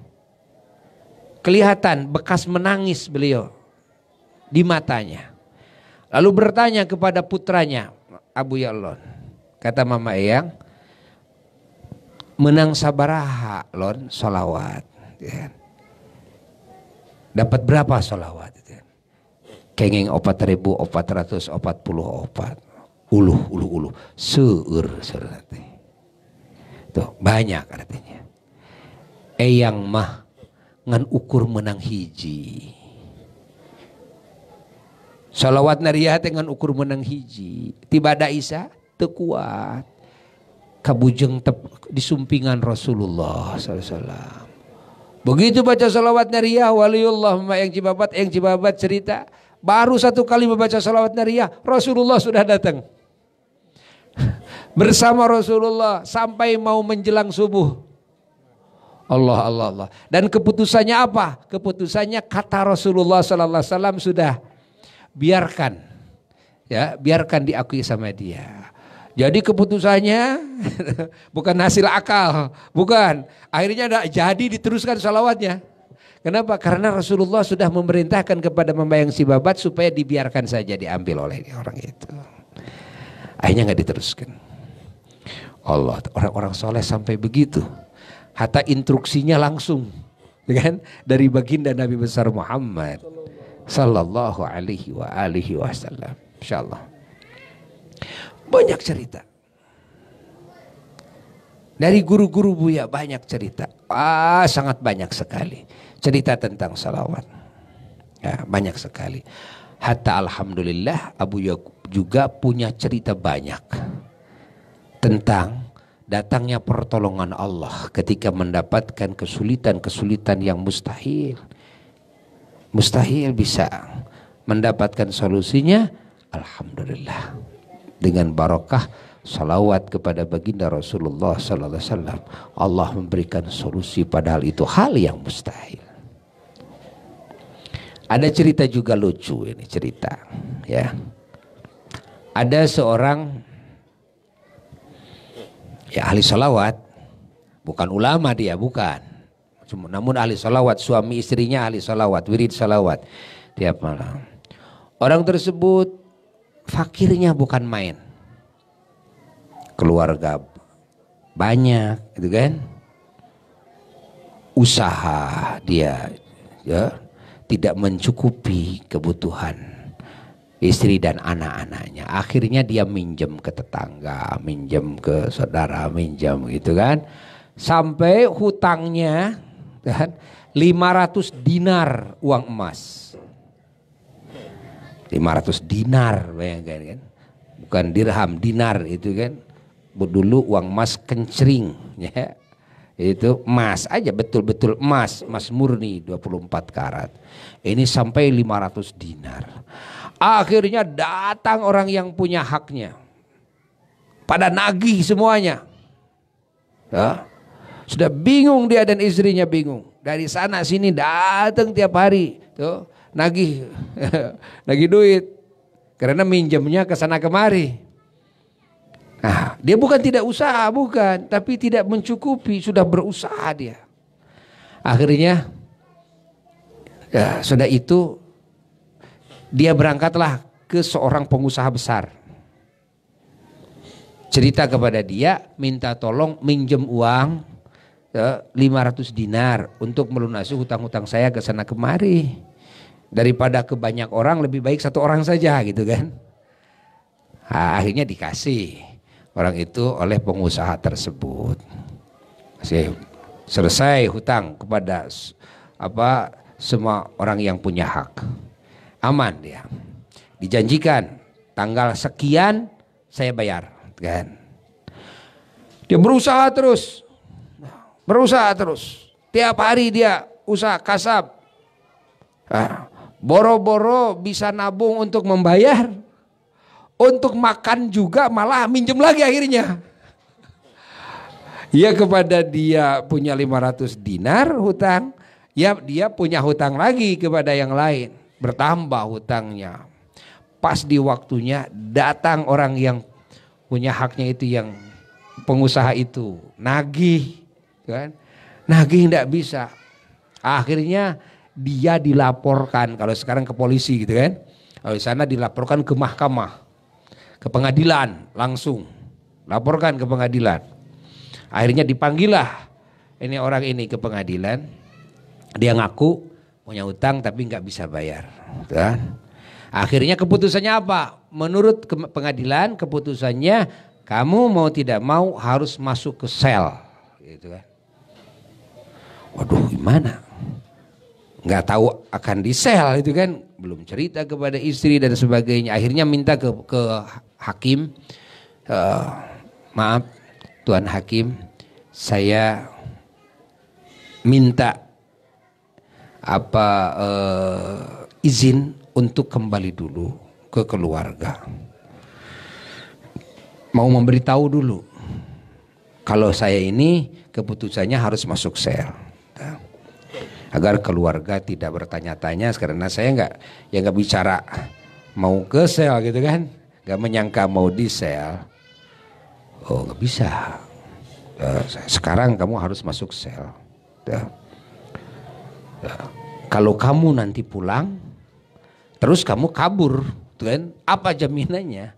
S1: Kelihatan bekas menangis beliau di matanya. Lalu bertanya kepada putranya, Abu Yalon. Kata Mama Eyang, menang sabaraha lon solawat. Ya. Kan? Dapat berapa solawat? Ya. Kan? Kenging opat ribu, opat ratus, opat puluh, opat. Uluh, uluh, uluh. Seur, surat. Tuh, gitu. banyak artinya. Eyang mah ngan ukur menang hiji. Salawat nariyah dengan ukur menang hiji. Tiba ada Isa tekuat. Kabujeng tep, sumpingan Rasulullah SAW. Begitu baca salawat nariyah waliullah yang cibabat yang cibabat cerita. Baru satu kali membaca salawat nariyah Rasulullah sudah datang bersama Rasulullah sampai mau menjelang subuh. Allah Allah Allah. Dan keputusannya apa? Keputusannya kata Rasulullah sallallahu alaihi wasallam sudah biarkan ya, biarkan diakui sama dia. Jadi keputusannya bukan hasil akal, bukan. Akhirnya tidak jadi diteruskan salawatnya. Kenapa? Karena Rasulullah sudah memerintahkan kepada membayang si babat supaya dibiarkan saja diambil oleh orang itu. Akhirnya nggak diteruskan. Allah. Orang-orang soleh sampai begitu. Hatta instruksinya langsung dengan ya dari baginda Nabi besar Muhammad sallallahu alaihi wa alihi wasallam. Insyaallah. Banyak cerita. Dari guru-guru Buya banyak cerita. Ah, sangat banyak sekali. Cerita tentang salawat. Ya, banyak sekali. Hatta alhamdulillah Abu Yakub juga punya cerita banyak tentang datangnya pertolongan Allah ketika mendapatkan kesulitan-kesulitan yang mustahil. Mustahil bisa mendapatkan solusinya alhamdulillah dengan barokah salawat kepada baginda Rasulullah sallallahu alaihi wasallam Allah memberikan solusi padahal itu hal yang mustahil. Ada cerita juga lucu ini cerita ya. Ada seorang ya ahli sholawat bukan ulama dia bukan namun ahli sholawat suami istrinya ahli sholawat wirid sholawat tiap malam orang tersebut fakirnya bukan main keluarga banyak gitu kan usaha dia ya tidak mencukupi kebutuhan istri dan anak-anaknya. Akhirnya dia minjem ke tetangga, minjem ke saudara, minjem gitu kan. Sampai hutangnya kan 500 dinar uang emas. 500 dinar bayangkan kan. Bukan dirham, dinar itu kan. Dulu uang emas kencring ya. Itu emas aja betul-betul emas, emas murni 24 karat. Ini sampai 500 dinar Akhirnya datang orang yang punya haknya. Pada nagih semuanya. Ya. Sudah bingung dia dan istrinya bingung. Dari sana sini datang tiap hari. Tuh, nagih nagih duit. Karena minjemnya ke sana kemari. Nah, dia bukan tidak usaha, bukan, tapi tidak mencukupi, sudah berusaha dia. Akhirnya ya, sudah itu dia berangkatlah ke seorang pengusaha besar. Cerita kepada dia, minta tolong minjem uang 500 eh, dinar untuk melunasi hutang-hutang saya ke sana kemari. Daripada ke banyak orang lebih baik satu orang saja gitu kan. Nah, akhirnya dikasih orang itu oleh pengusaha tersebut. Masih selesai hutang kepada apa semua orang yang punya hak aman dia. Ya. Dijanjikan tanggal sekian saya bayar, kan. Dia berusaha terus. Berusaha terus. Tiap hari dia usaha kasab. Boro-boro bisa nabung untuk membayar. Untuk makan juga malah minjem lagi akhirnya. Ya kepada dia punya 500 dinar hutang. Ya dia punya hutang lagi kepada yang lain bertambah hutangnya. Pas di waktunya datang orang yang punya haknya itu yang pengusaha itu nagih kan. Nagih tidak bisa. Akhirnya dia dilaporkan kalau sekarang ke polisi gitu kan. Kalau di sana dilaporkan ke mahkamah, ke pengadilan langsung. Laporkan ke pengadilan. Akhirnya dipanggillah ini orang ini ke pengadilan. Dia ngaku punya utang tapi nggak bisa bayar. Gitu kan? Akhirnya keputusannya apa? Menurut pengadilan keputusannya kamu mau tidak mau harus masuk ke sel, gitu kan? Waduh gimana? Nggak tahu akan di sel itu kan? Belum cerita kepada istri dan sebagainya. Akhirnya minta ke ke hakim, uh, maaf Tuan Hakim, saya minta apa uh, izin untuk kembali dulu ke keluarga. Mau memberitahu dulu kalau saya ini keputusannya harus masuk sel agar keluarga tidak bertanya-tanya karena saya nggak ya nggak bicara mau ke sel gitu kan nggak menyangka mau di sel oh nggak bisa eh, sekarang kamu harus masuk sel ya kalau kamu nanti pulang terus kamu kabur kan apa jaminannya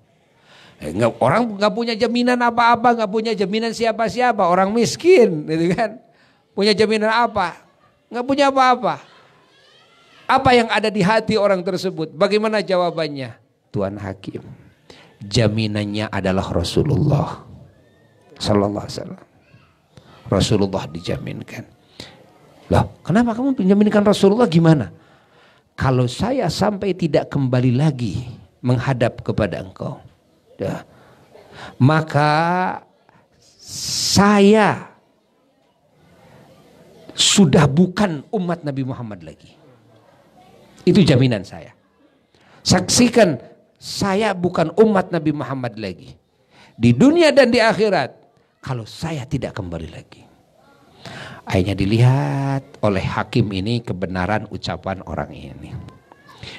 S1: eh, orang nggak punya jaminan apa-apa nggak punya jaminan siapa-siapa orang miskin gitu kan punya jaminan apa nggak punya apa-apa apa yang ada di hati orang tersebut bagaimana jawabannya Tuhan Hakim jaminannya adalah Rasulullah Sallallahu Alaihi Rasulullah dijaminkan Loh, kenapa kamu menjaminkan Rasulullah gimana? Kalau saya sampai tidak kembali lagi menghadap kepada engkau. Ya, maka saya sudah bukan umat Nabi Muhammad lagi. Itu jaminan saya. Saksikan saya bukan umat Nabi Muhammad lagi. Di dunia dan di akhirat. Kalau saya tidak kembali lagi. Akhirnya dilihat oleh hakim ini kebenaran ucapan orang ini.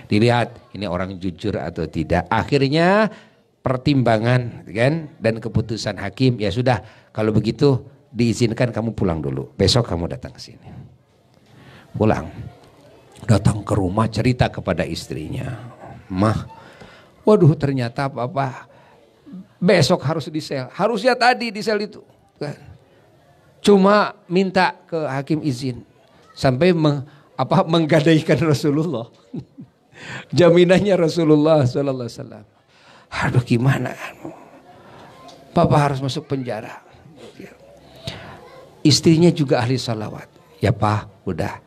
S1: Dilihat ini orang jujur atau tidak. Akhirnya pertimbangan kan dan keputusan hakim ya sudah kalau begitu diizinkan kamu pulang dulu. Besok kamu datang ke sini. Pulang. Datang ke rumah cerita kepada istrinya. Mah, waduh ternyata apa-apa besok harus di sel. Harusnya tadi di sel itu. Kan? Cuma minta ke hakim izin sampai meng, apa menggadaikan Rasulullah. Jaminannya Rasulullah sallallahu alaihi Aduh gimana? Papa harus masuk penjara. Istrinya juga ahli salawat. Ya Pak, udah.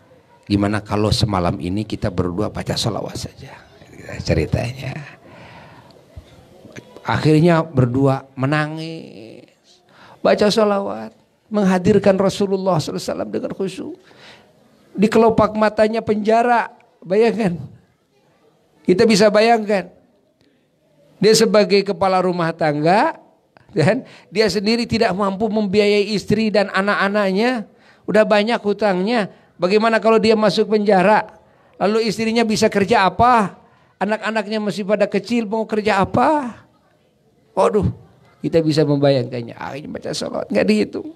S1: Gimana kalau semalam ini kita berdua baca salawat saja? Ceritanya. Akhirnya berdua menangis. Baca salawat menghadirkan Rasulullah SAW dengan khusyuk. Di kelopak matanya penjara, bayangkan. Kita bisa bayangkan. Dia sebagai kepala rumah tangga, dan dia sendiri tidak mampu membiayai istri dan anak-anaknya. Udah banyak hutangnya. Bagaimana kalau dia masuk penjara? Lalu istrinya bisa kerja apa? Anak-anaknya masih pada kecil mau kerja apa? Waduh, kita bisa membayangkannya. Ah baca sholat nggak dihitung.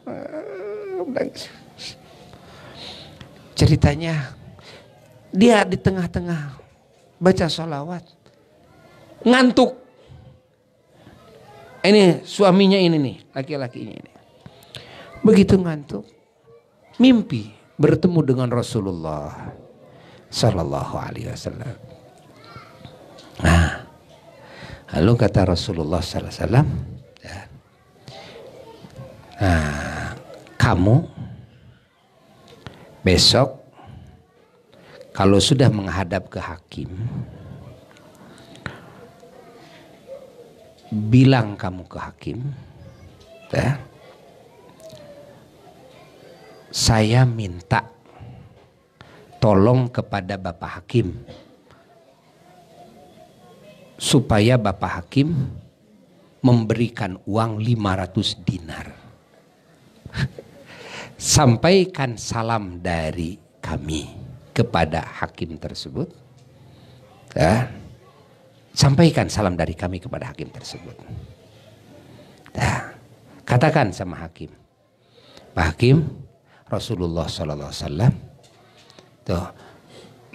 S1: Ceritanya dia di tengah-tengah baca sholawat ngantuk. Ini suaminya ini nih, laki-lakinya ini. Begitu ngantuk, mimpi bertemu dengan Rasulullah Sallallahu Alaihi Wasallam. Nah, lalu kata Rasulullah Sallallahu Alaihi Wasallam, Nah, kamu besok kalau sudah menghadap ke hakim bilang kamu ke hakim ya saya minta tolong kepada Bapak Hakim supaya Bapak Hakim memberikan uang 500 dinar. Sampaikan salam dari kami kepada hakim tersebut. Ya. Sampaikan salam dari kami kepada hakim tersebut. Ya. Katakan sama hakim. Pak Hakim, Rasulullah Sallallahu Alaihi Wasallam, tuh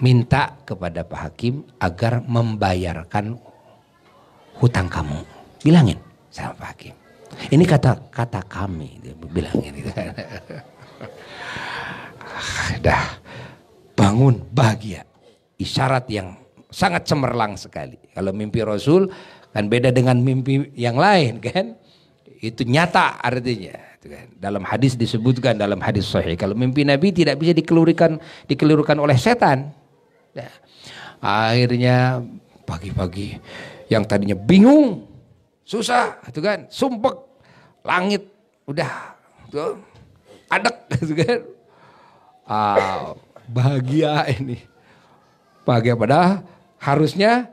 S1: minta kepada Pak Hakim agar membayarkan hutang kamu. Bilangin sama Pak Hakim. Ini kata kata kami dia bilang ini. Dah bangun bahagia. Isyarat yang sangat cemerlang sekali. Kalau mimpi Rasul kan beda dengan mimpi yang lain kan. Itu nyata artinya kan? Dalam hadis disebutkan dalam hadis sahih kalau mimpi Nabi tidak bisa dikelurikan dikelirukan oleh setan. Nah, akhirnya pagi-pagi yang tadinya bingung susah itu kan, sumpek, langit, udah tuh adek gitu kan. Ah, bahagia ini. Bahagia padahal harusnya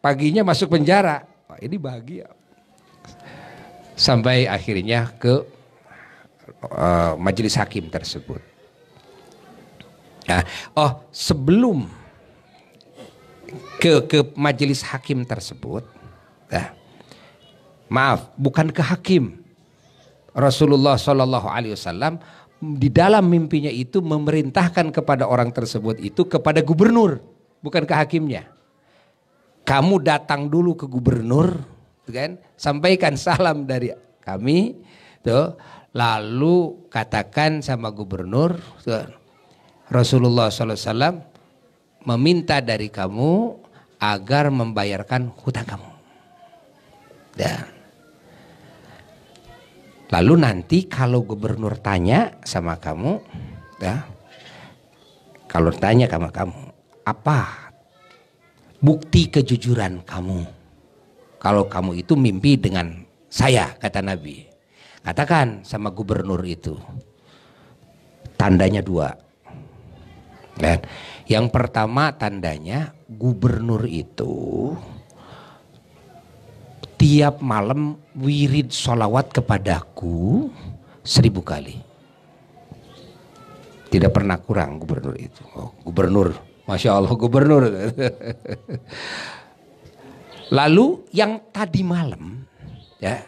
S1: paginya masuk penjara. Wah, ini bahagia. Sampai akhirnya ke uh, majelis hakim tersebut. Nah, oh sebelum ke ke majelis hakim tersebut, nah, Maaf, bukan ke hakim. Rasulullah Shallallahu Alaihi Wasallam di dalam mimpinya itu memerintahkan kepada orang tersebut itu kepada gubernur, bukan ke hakimnya. Kamu datang dulu ke gubernur, gitu kan? Sampaikan salam dari kami, tuh. Lalu katakan sama gubernur, tuh, Rasulullah Wasallam meminta dari kamu agar membayarkan hutang kamu. Dan ya. Lalu nanti kalau gubernur tanya sama kamu, ya, kalau tanya sama kamu, apa bukti kejujuran kamu? Kalau kamu itu mimpi dengan saya, kata Nabi. Katakan sama gubernur itu, tandanya dua. Dan yang pertama tandanya gubernur itu tiap malam wirid sholawat kepadaku seribu kali. Tidak pernah kurang gubernur itu. Oh, gubernur, Masya Allah gubernur. Lalu yang tadi malam, ya,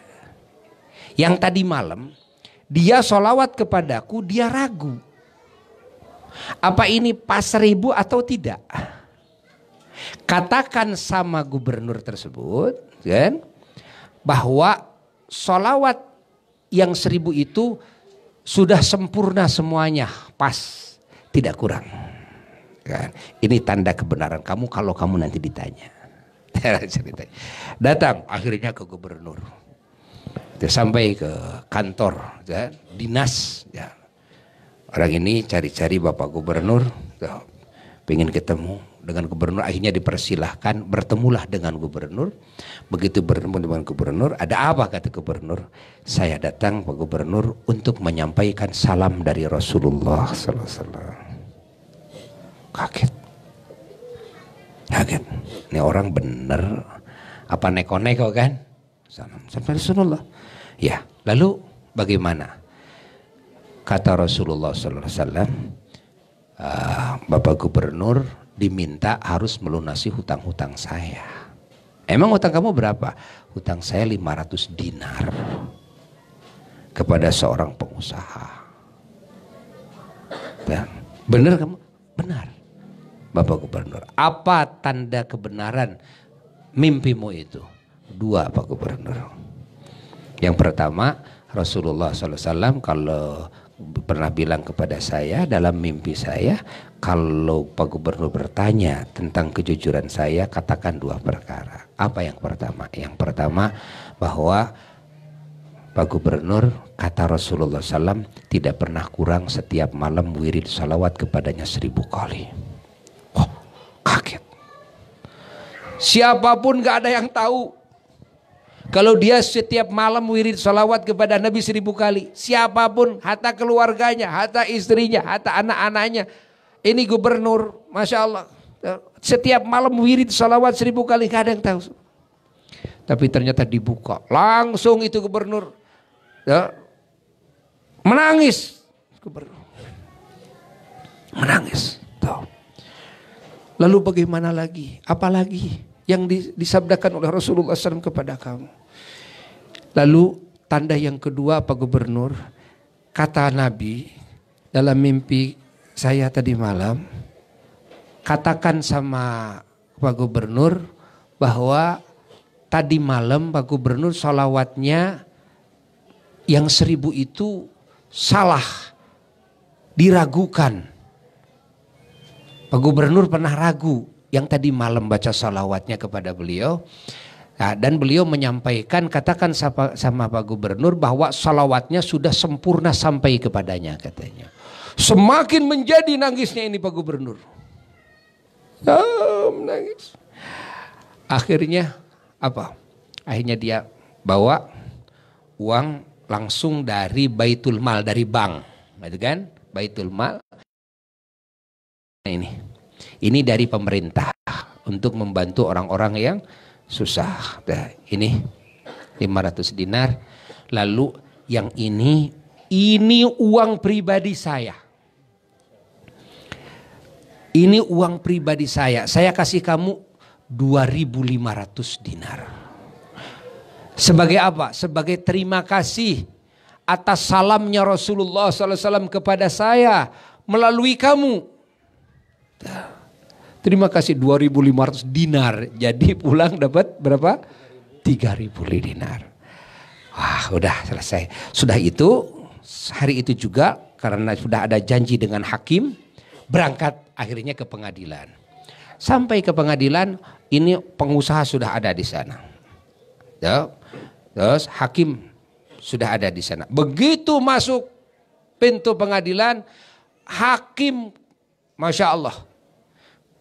S1: yang tadi malam dia sholawat kepadaku, dia ragu. Apa ini pas seribu atau tidak? Katakan sama gubernur tersebut, kan? bahwa solawat yang seribu itu sudah sempurna semuanya, pas, tidak kurang. Kan? Ini tanda kebenaran kamu kalau kamu nanti ditanya. Datang akhirnya ke gubernur. sampai ke kantor ya, dinas ya. Orang ini cari-cari Bapak Gubernur, ya, pengen ketemu dengan gubernur akhirnya dipersilahkan bertemulah dengan gubernur begitu bertemu dengan gubernur ada apa kata gubernur saya datang pak gubernur untuk menyampaikan salam dari Rasulullah sallallahu kaget kaget ini orang bener apa neko-neko kan salam sampai Rasulullah ya lalu bagaimana kata Rasulullah sallallahu Wasallam uh, Bapak Gubernur diminta harus melunasi hutang-hutang saya. Emang hutang kamu berapa? Hutang saya 500 dinar kepada seorang pengusaha. Dan ya, benar kamu? Benar. Bapak Gubernur, apa tanda kebenaran mimpimu itu? Dua Pak Gubernur. Yang pertama Rasulullah SAW kalau pernah bilang kepada saya dalam mimpi saya kalau Pak Gubernur bertanya tentang kejujuran saya katakan dua perkara apa yang pertama yang pertama bahwa Pak Gubernur kata Rasulullah SAW tidak pernah kurang setiap malam wirid salawat kepadanya seribu kali oh kaget siapapun gak ada yang tahu kalau dia setiap malam wirid salawat kepada Nabi seribu kali. Siapapun, hatta keluarganya, hatta istrinya, hatta anak-anaknya. Ini gubernur, Masya Allah. Setiap malam wirid salawat seribu kali, kadang ada tahu. Tapi ternyata dibuka. Langsung itu gubernur. Ya. Menangis. Gubernur. Menangis. Tahu. Lalu bagaimana lagi? Apalagi yang disabdakan oleh Rasulullah SAW kepada kamu? Lalu tanda yang kedua Pak Gubernur, kata Nabi dalam mimpi saya tadi malam, katakan sama Pak Gubernur bahwa tadi malam Pak Gubernur sholawatnya yang seribu itu salah, diragukan. Pak Gubernur pernah ragu yang tadi malam baca salawatnya kepada beliau. Nah, dan beliau menyampaikan, katakan sama, sama Pak Gubernur bahwa salawatnya sudah sempurna sampai kepadanya katanya. Semakin menjadi nangisnya ini Pak Gubernur. Oh, menangis. Akhirnya apa? Akhirnya dia bawa uang langsung dari Baitul Mal, dari bank. Gitu kan? Baitul Mal. Ini. Ini dari pemerintah untuk membantu orang-orang yang susah. Nah, ini 500 dinar. Lalu yang ini, ini uang pribadi saya. Ini uang pribadi saya. Saya kasih kamu 2500 dinar. Sebagai apa? Sebagai terima kasih atas salamnya Rasulullah SAW kepada saya melalui kamu. Nah. Terima kasih 2500 dinar. Jadi pulang dapat berapa? 3000 dinar. Wah, udah selesai. Sudah itu hari itu juga karena sudah ada janji dengan hakim berangkat akhirnya ke pengadilan. Sampai ke pengadilan ini pengusaha sudah ada di sana. Ya. Terus hakim sudah ada di sana. Begitu masuk pintu pengadilan hakim Masya Allah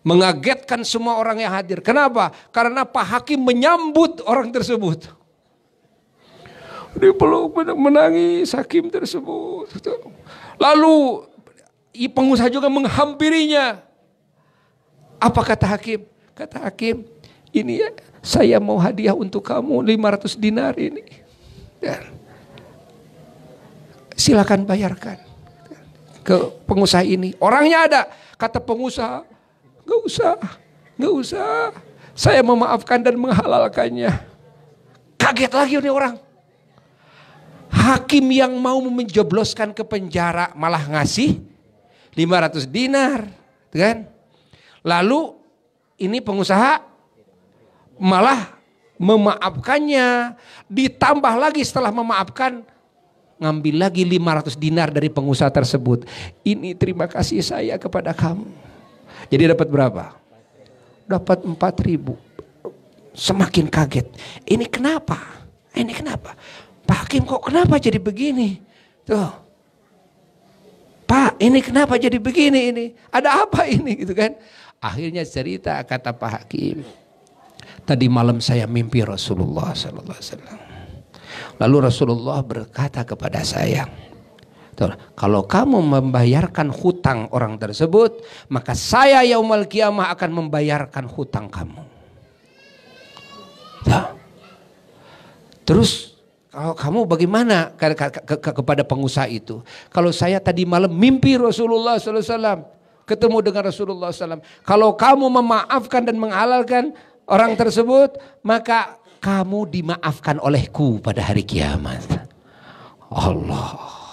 S1: Mengagetkan semua orang yang hadir. Kenapa? Karena Pak Hakim menyambut orang tersebut. Dipeluk menangis Hakim tersebut. Lalu pengusaha juga menghampirinya. Apa kata Hakim? Kata Hakim, ini ya, saya mau hadiah untuk kamu 500 dinar ini. Ya. Silakan bayarkan ke pengusaha ini. Orangnya ada, kata pengusaha. Gak usah, gak usah. Saya memaafkan dan menghalalkannya. Kaget lagi ini orang. Hakim yang mau menjebloskan ke penjara malah ngasih 500 dinar. Gitu kan? Lalu ini pengusaha malah memaafkannya. Ditambah lagi setelah memaafkan ngambil lagi 500 dinar dari pengusaha tersebut. Ini terima kasih saya kepada kamu. Jadi dapat berapa? Dapat 4000. Semakin kaget. Ini kenapa? Ini kenapa? Pak Hakim kok kenapa jadi begini? Tuh. Pak, ini kenapa jadi begini ini? Ada apa ini gitu kan? Akhirnya cerita kata Pak Hakim. Tadi malam saya mimpi Rasulullah sallallahu alaihi wasallam. Lalu Rasulullah berkata kepada saya, kalau kamu membayarkan hutang orang tersebut, maka saya yaumal kiamah akan membayarkan hutang kamu. Tuh. Terus kalau kamu bagaimana ke, ke, ke, ke, kepada pengusaha itu? Kalau saya tadi malam mimpi Rasulullah SAW, ketemu dengan Rasulullah SAW. Kalau kamu memaafkan dan menghalalkan orang tersebut, maka kamu dimaafkan olehku pada hari kiamat. Allah.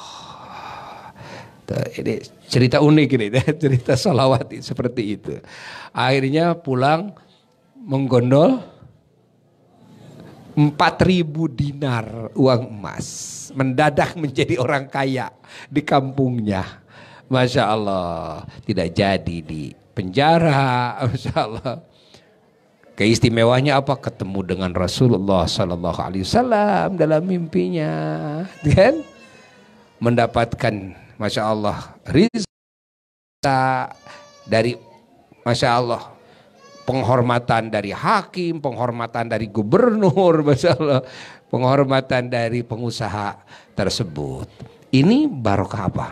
S1: Ini cerita unik ini, ya, cerita salawati seperti itu. Akhirnya pulang menggondol 4000 dinar uang emas. Mendadak menjadi orang kaya di kampungnya. Masya Allah. Tidak jadi di penjara. Masya Allah. Keistimewaannya apa? Ketemu dengan Rasulullah Sallallahu Alaihi Wasallam dalam mimpinya, kan? Mendapatkan Masya Allah. Rizka dari Masya Allah. Penghormatan dari hakim, penghormatan dari gubernur, Masya Allah. Penghormatan dari pengusaha tersebut. Ini barokah apa?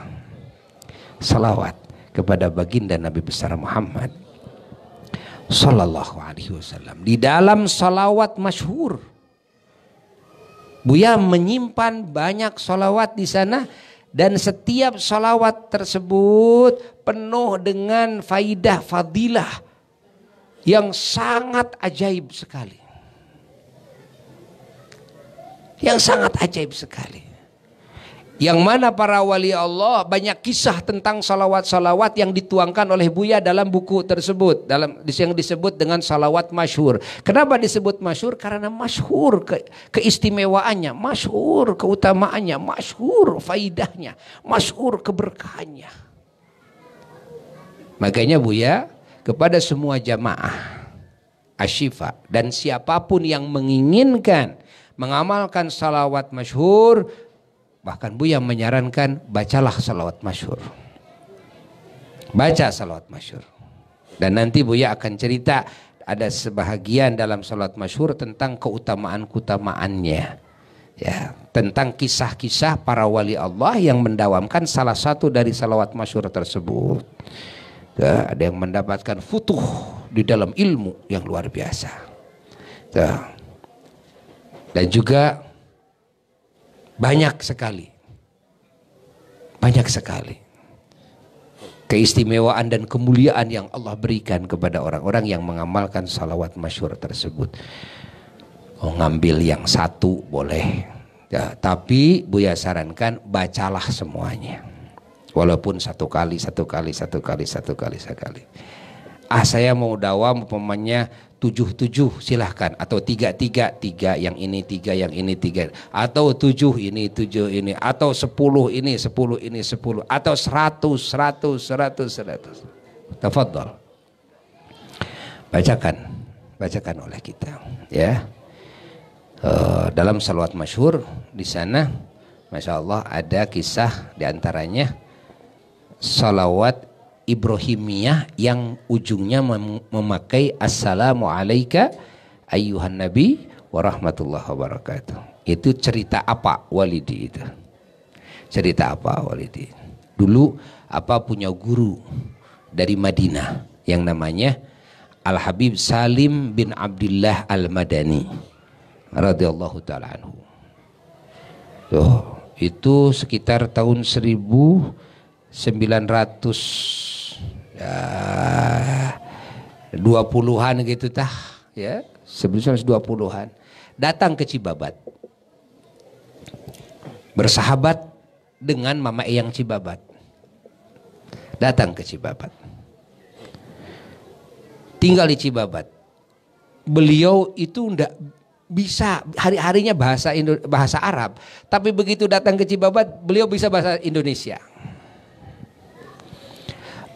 S1: Salawat kepada baginda Nabi besar Muhammad Sallallahu alaihi wasallam Di dalam salawat masyhur Buya menyimpan banyak salawat di sana dan setiap salawat tersebut penuh dengan faidah fadilah yang sangat ajaib sekali. Yang sangat ajaib sekali. Yang mana para wali Allah banyak kisah tentang salawat-salawat yang dituangkan oleh Buya dalam buku tersebut dalam yang disebut dengan salawat masyhur. Kenapa disebut masyhur? Karena masyhur ke, keistimewaannya, masyhur keutamaannya, masyhur faidahnya, masyhur keberkahannya. Makanya Buya kepada semua jamaah asyifa dan siapapun yang menginginkan mengamalkan salawat masyhur Bahkan Buya menyarankan bacalah salawat masyur. Baca salawat masyur. Dan nanti Buya akan cerita ada sebahagian dalam salawat masyur tentang keutamaan-keutamaannya. Ya, tentang kisah-kisah para wali Allah yang mendawamkan salah satu dari salawat masyur tersebut. Ya, ada yang mendapatkan futuh di dalam ilmu yang luar biasa. Ya. Dan juga banyak sekali. Banyak sekali. Keistimewaan dan kemuliaan yang Allah berikan kepada orang-orang yang mengamalkan salawat masyur tersebut. Oh, ngambil yang satu boleh. Ya, tapi Buya sarankan bacalah semuanya. Walaupun satu kali, satu kali, satu kali, satu kali, sekali kali. Ah saya mau dawam umpamanya tujuh tujuh silahkan atau tiga tiga tiga yang ini tiga yang ini tiga atau tujuh ini tujuh ini atau sepuluh ini sepuluh ini sepuluh atau seratus seratus seratus seratus tafadhol bacakan bacakan oleh kita ya e, dalam salawat masyhur di sana masya Allah ada kisah diantaranya salawat Ibrahimiyah yang ujungnya mem memakai assalamu alayka ayuhan nabi warahmatullahi wabarakatuh. Itu cerita apa Walidi itu? Cerita apa Walidi? Dulu apa punya guru dari Madinah yang namanya Al Habib Salim bin Abdullah Al Madani radhiyallahu taala anhu. Tuh, itu sekitar tahun 1900 Ya, dua puluhan gitu tah ya sebelumnya dua puluhan datang ke Cibabat bersahabat dengan Mama Eyang Cibabat datang ke Cibabat tinggal di Cibabat beliau itu ndak bisa hari-harinya bahasa Indo, bahasa Arab tapi begitu datang ke Cibabat beliau bisa bahasa Indonesia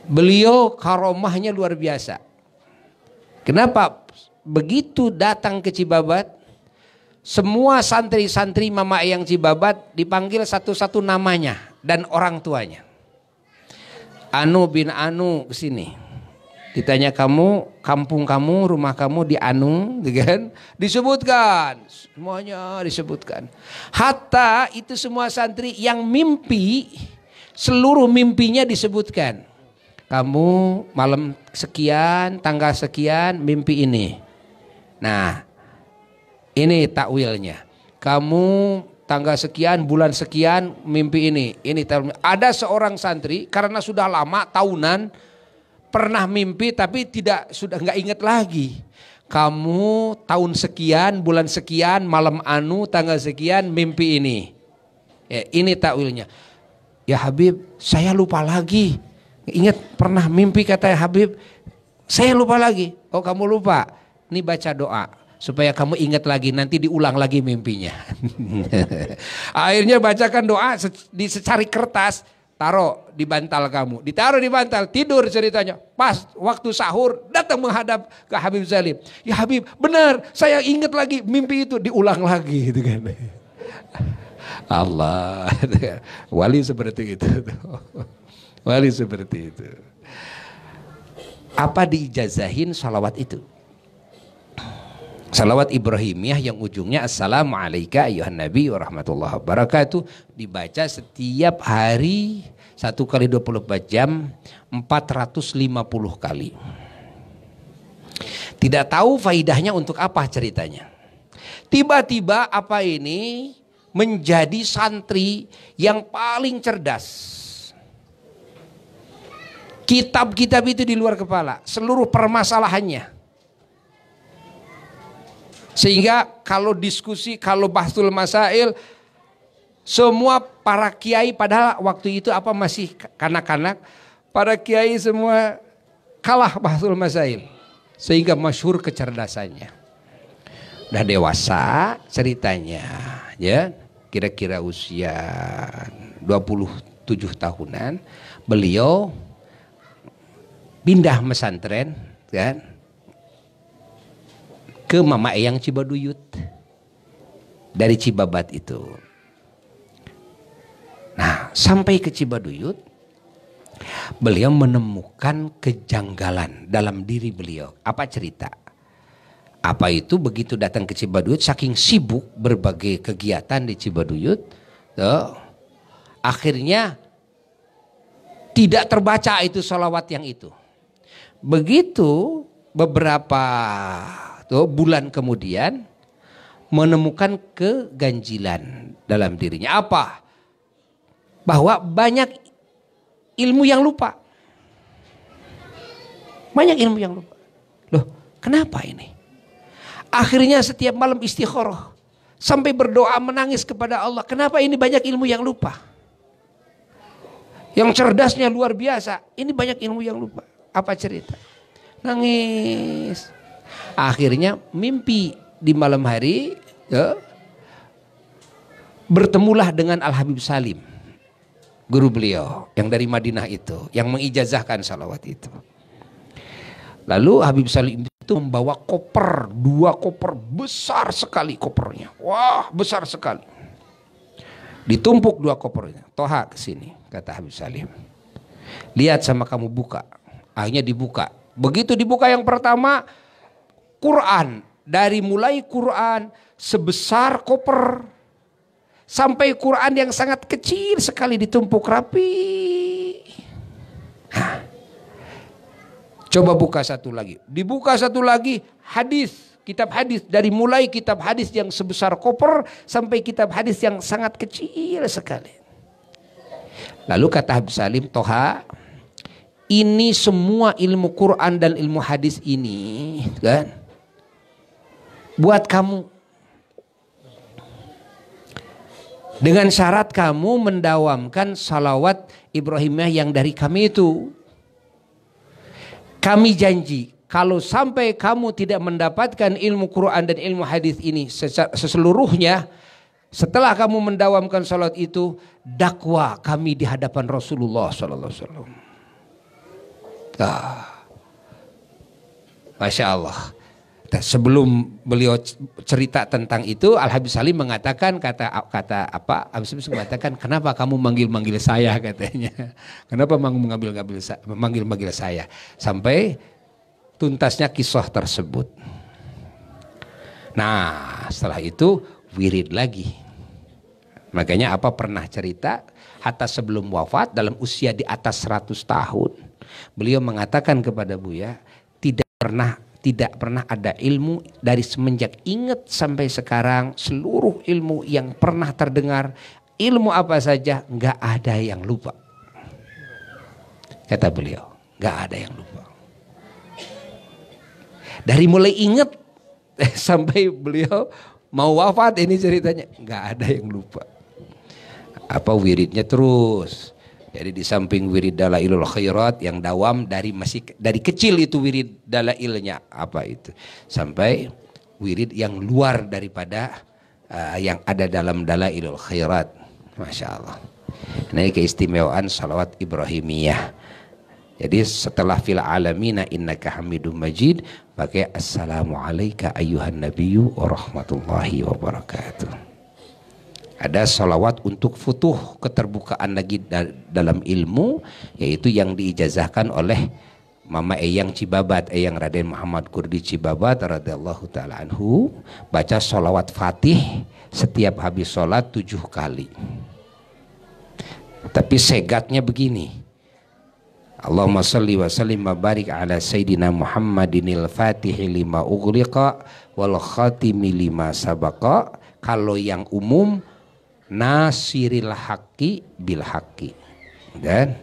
S1: Beliau karomahnya luar biasa. Kenapa? Begitu datang ke Cibabat, semua santri-santri mama yang Cibabat dipanggil satu-satu namanya dan orang tuanya. Anu bin Anu ke sini. Ditanya kamu, kampung kamu, rumah kamu di Anu, gitu kan? Disebutkan, semuanya disebutkan. Hatta itu semua santri yang mimpi, seluruh mimpinya disebutkan kamu malam sekian, tanggal sekian, mimpi ini. Nah, ini takwilnya. Kamu tanggal sekian, bulan sekian, mimpi ini. Ini ada seorang santri karena sudah lama tahunan pernah mimpi tapi tidak sudah nggak ingat lagi. Kamu tahun sekian, bulan sekian, malam anu, tanggal sekian, mimpi ini. Ya, ini takwilnya. Ya Habib, saya lupa lagi Ingat pernah mimpi kata Habib, saya lupa lagi. Oh kamu lupa, ini baca doa supaya kamu ingat lagi nanti diulang lagi mimpinya. Akhirnya bacakan doa di secari kertas taruh di bantal kamu, ditaruh di bantal tidur ceritanya. Pas waktu sahur datang menghadap ke Habib Zalim. Ya Habib, benar, saya ingat lagi mimpi itu diulang lagi gitu kan. Allah, gitu kan. wali seperti itu. Wali seperti itu. Apa diijazahin salawat itu? Salawat Ibrahimiyah yang ujungnya Assalamualaikum ayuhan Nabi warahmatullahi wabarakatuh dibaca setiap hari satu kali 24 jam 450 kali. Tidak tahu faidahnya untuk apa ceritanya. Tiba-tiba apa ini menjadi santri yang paling cerdas Kitab-kitab itu di luar kepala, seluruh permasalahannya. Sehingga kalau diskusi, kalau bahsul masail, semua para kiai padahal waktu itu apa masih kanak-kanak, para kiai semua kalah bahsul masail. Sehingga masyhur kecerdasannya. Udah dewasa ceritanya, ya. Kira-kira usia 27 tahunan, beliau pindah mesantren kan ke Mama Eyang Cibaduyut dari Cibabat itu. Nah, sampai ke Cibaduyut beliau menemukan kejanggalan dalam diri beliau. Apa cerita? Apa itu begitu datang ke Cibaduyut saking sibuk berbagai kegiatan di Cibaduyut, tuh, ya. akhirnya tidak terbaca itu sholawat yang itu. Begitu beberapa tuh bulan kemudian menemukan keganjilan dalam dirinya. Apa? Bahwa banyak ilmu yang lupa. Banyak ilmu yang lupa. Loh, kenapa ini? Akhirnya setiap malam istikharah sampai berdoa menangis kepada Allah. Kenapa ini banyak ilmu yang lupa? Yang cerdasnya luar biasa, ini banyak ilmu yang lupa. Apa cerita? Nangis. Akhirnya mimpi di malam hari ya, bertemulah dengan Al Habib Salim, guru beliau yang dari Madinah itu, yang mengijazahkan salawat itu. Lalu Habib Salim itu membawa koper, dua koper besar sekali kopernya. Wah, besar sekali. Ditumpuk dua kopernya. Toha kesini, kata Habib Salim. Lihat sama kamu buka. Akhirnya dibuka. Begitu dibuka yang pertama Quran. Dari mulai Quran sebesar koper. Sampai Quran yang sangat kecil sekali ditumpuk rapi. Hah. Coba buka satu lagi. Dibuka satu lagi hadis, kitab hadis dari mulai kitab hadis yang sebesar koper sampai kitab hadis yang sangat kecil sekali. Lalu kata Habib Salim Toha, ini semua ilmu Quran dan ilmu hadis ini kan buat kamu dengan syarat kamu mendawamkan salawat Ibrahimah yang dari kami itu kami janji kalau sampai kamu tidak mendapatkan ilmu Quran dan ilmu hadis ini seseluruhnya setelah kamu mendawamkan salat itu dakwah kami di hadapan Rasulullah sallallahu alaihi wasallam Nah, Masya Allah. Nah, sebelum beliau cerita tentang itu, Al Habib Salim mengatakan kata kata apa? Habib Salim mengatakan, "Kenapa kamu manggil-manggil saya?" katanya. "Kenapa kamu mengambil-ngambil manggil-manggil saya?" Sampai tuntasnya kisah tersebut. Nah, setelah itu wirid lagi. Makanya apa pernah cerita Hatta sebelum wafat dalam usia di atas 100 tahun Beliau mengatakan kepada Buya, tidak pernah tidak pernah ada ilmu dari semenjak ingat sampai sekarang seluruh ilmu yang pernah terdengar ilmu apa saja nggak ada yang lupa kata beliau nggak ada yang lupa dari mulai ingat sampai beliau mau wafat ini ceritanya nggak ada yang lupa apa wiridnya terus jadi di samping wirid dalailul khairat yang dawam dari masih dari kecil itu wirid dalailnya apa itu sampai wirid yang luar daripada uh, yang ada dalam dalailul khairat. Masya Allah. Ini keistimewaan salawat Ibrahimiyah. Jadi setelah fil alamina inna hamidum majid pakai assalamu alayka ayuhan nabiyyu warahmatullahi wabarakatuh ada solawat untuk futuh keterbukaan lagi da dalam ilmu yaitu yang diijazahkan oleh Mama Eyang Cibabat, Eyang Raden Muhammad Kurdi Cibabat radhiyallahu taala anhu baca solawat Fatih setiap habis sholat tujuh kali. Tapi segatnya begini. Allahumma salli wa sallim wa barik ala sayyidina Muhammadinil fatihi lima ugliqa wal khatimi lima sabaka Kalau yang umum nasiril haki bil haki dan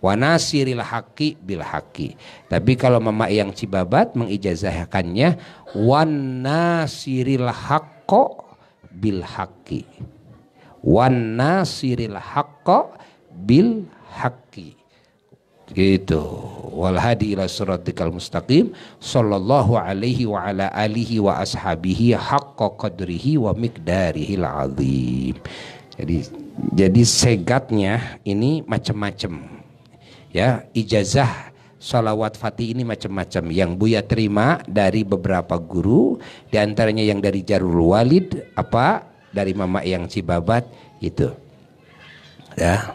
S1: wanasiril haki bil haki tapi kalau mama yang cibabat mengijazahkannya wanasiril hakko bil haki wanasiril hakko bil haki gitu wal hadi ila siratikal mustaqim sallallahu alaihi wa ala alihi wa ashabihi haqqa qadrihi wa miqdarihil azim jadi jadi segatnya ini macam-macam ya ijazah Salawat Fatih ini macam-macam yang Buya terima dari beberapa guru diantaranya yang dari Jarul Walid apa dari Mama yang Cibabat itu ya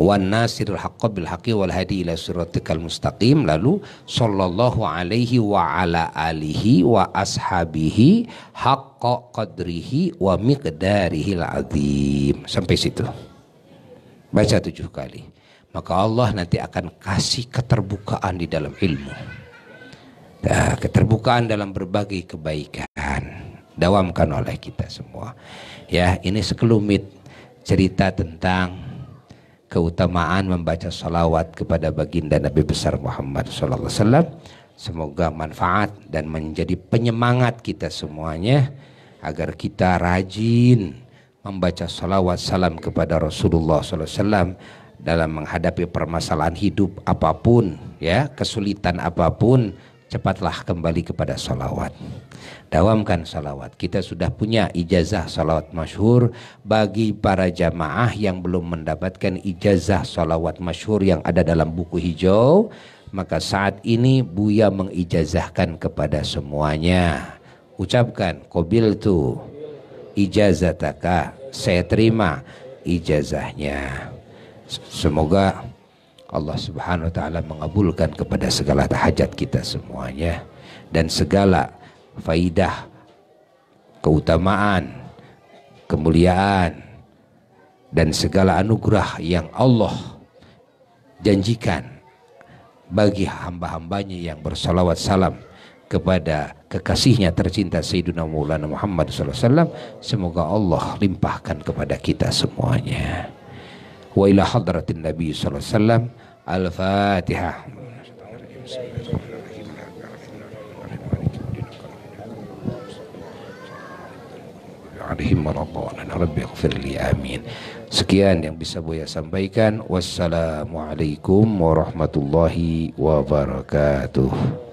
S1: wan nasirul haqqo bil haqqi wal hadi ila siratikal mustaqim lalu sallallahu alaihi wa ala alihi wa ashabihi haqqo qadrihi wa miqdarihil azim sampai situ baca tujuh kali maka Allah nanti akan kasih keterbukaan di dalam ilmu nah, keterbukaan dalam berbagai kebaikan dawamkan oleh kita semua ya ini sekelumit cerita tentang keutamaan membaca salawat kepada baginda Nabi besar Muhammad SAW. Semoga manfaat dan menjadi penyemangat kita semuanya agar kita rajin membaca salawat salam kepada Rasulullah SAW dalam menghadapi permasalahan hidup apapun ya kesulitan apapun cepatlah kembali kepada salawat. Dawamkan salawat. Kita sudah punya ijazah salawat masyhur bagi para jamaah yang belum mendapatkan ijazah salawat masyhur yang ada dalam buku hijau. Maka saat ini Buya mengijazahkan kepada semuanya. Ucapkan, kobil tu ijazataka. Saya terima ijazahnya. Semoga Allah Subhanahu wa taala mengabulkan kepada segala tahajat kita semuanya dan segala faidah keutamaan kemuliaan dan segala anugerah yang Allah janjikan bagi hamba-hambanya yang bersalawat salam kepada kekasihnya tercinta Sayyidina Maulana Muhammad SAW semoga Allah limpahkan kepada kita semuanya wa ila hadratin Nabi sallallahu alaihi wasallam al-Fatihah. sekian yang bisa saya sampaikan wassalamualaikum warahmatullahi wabarakatuh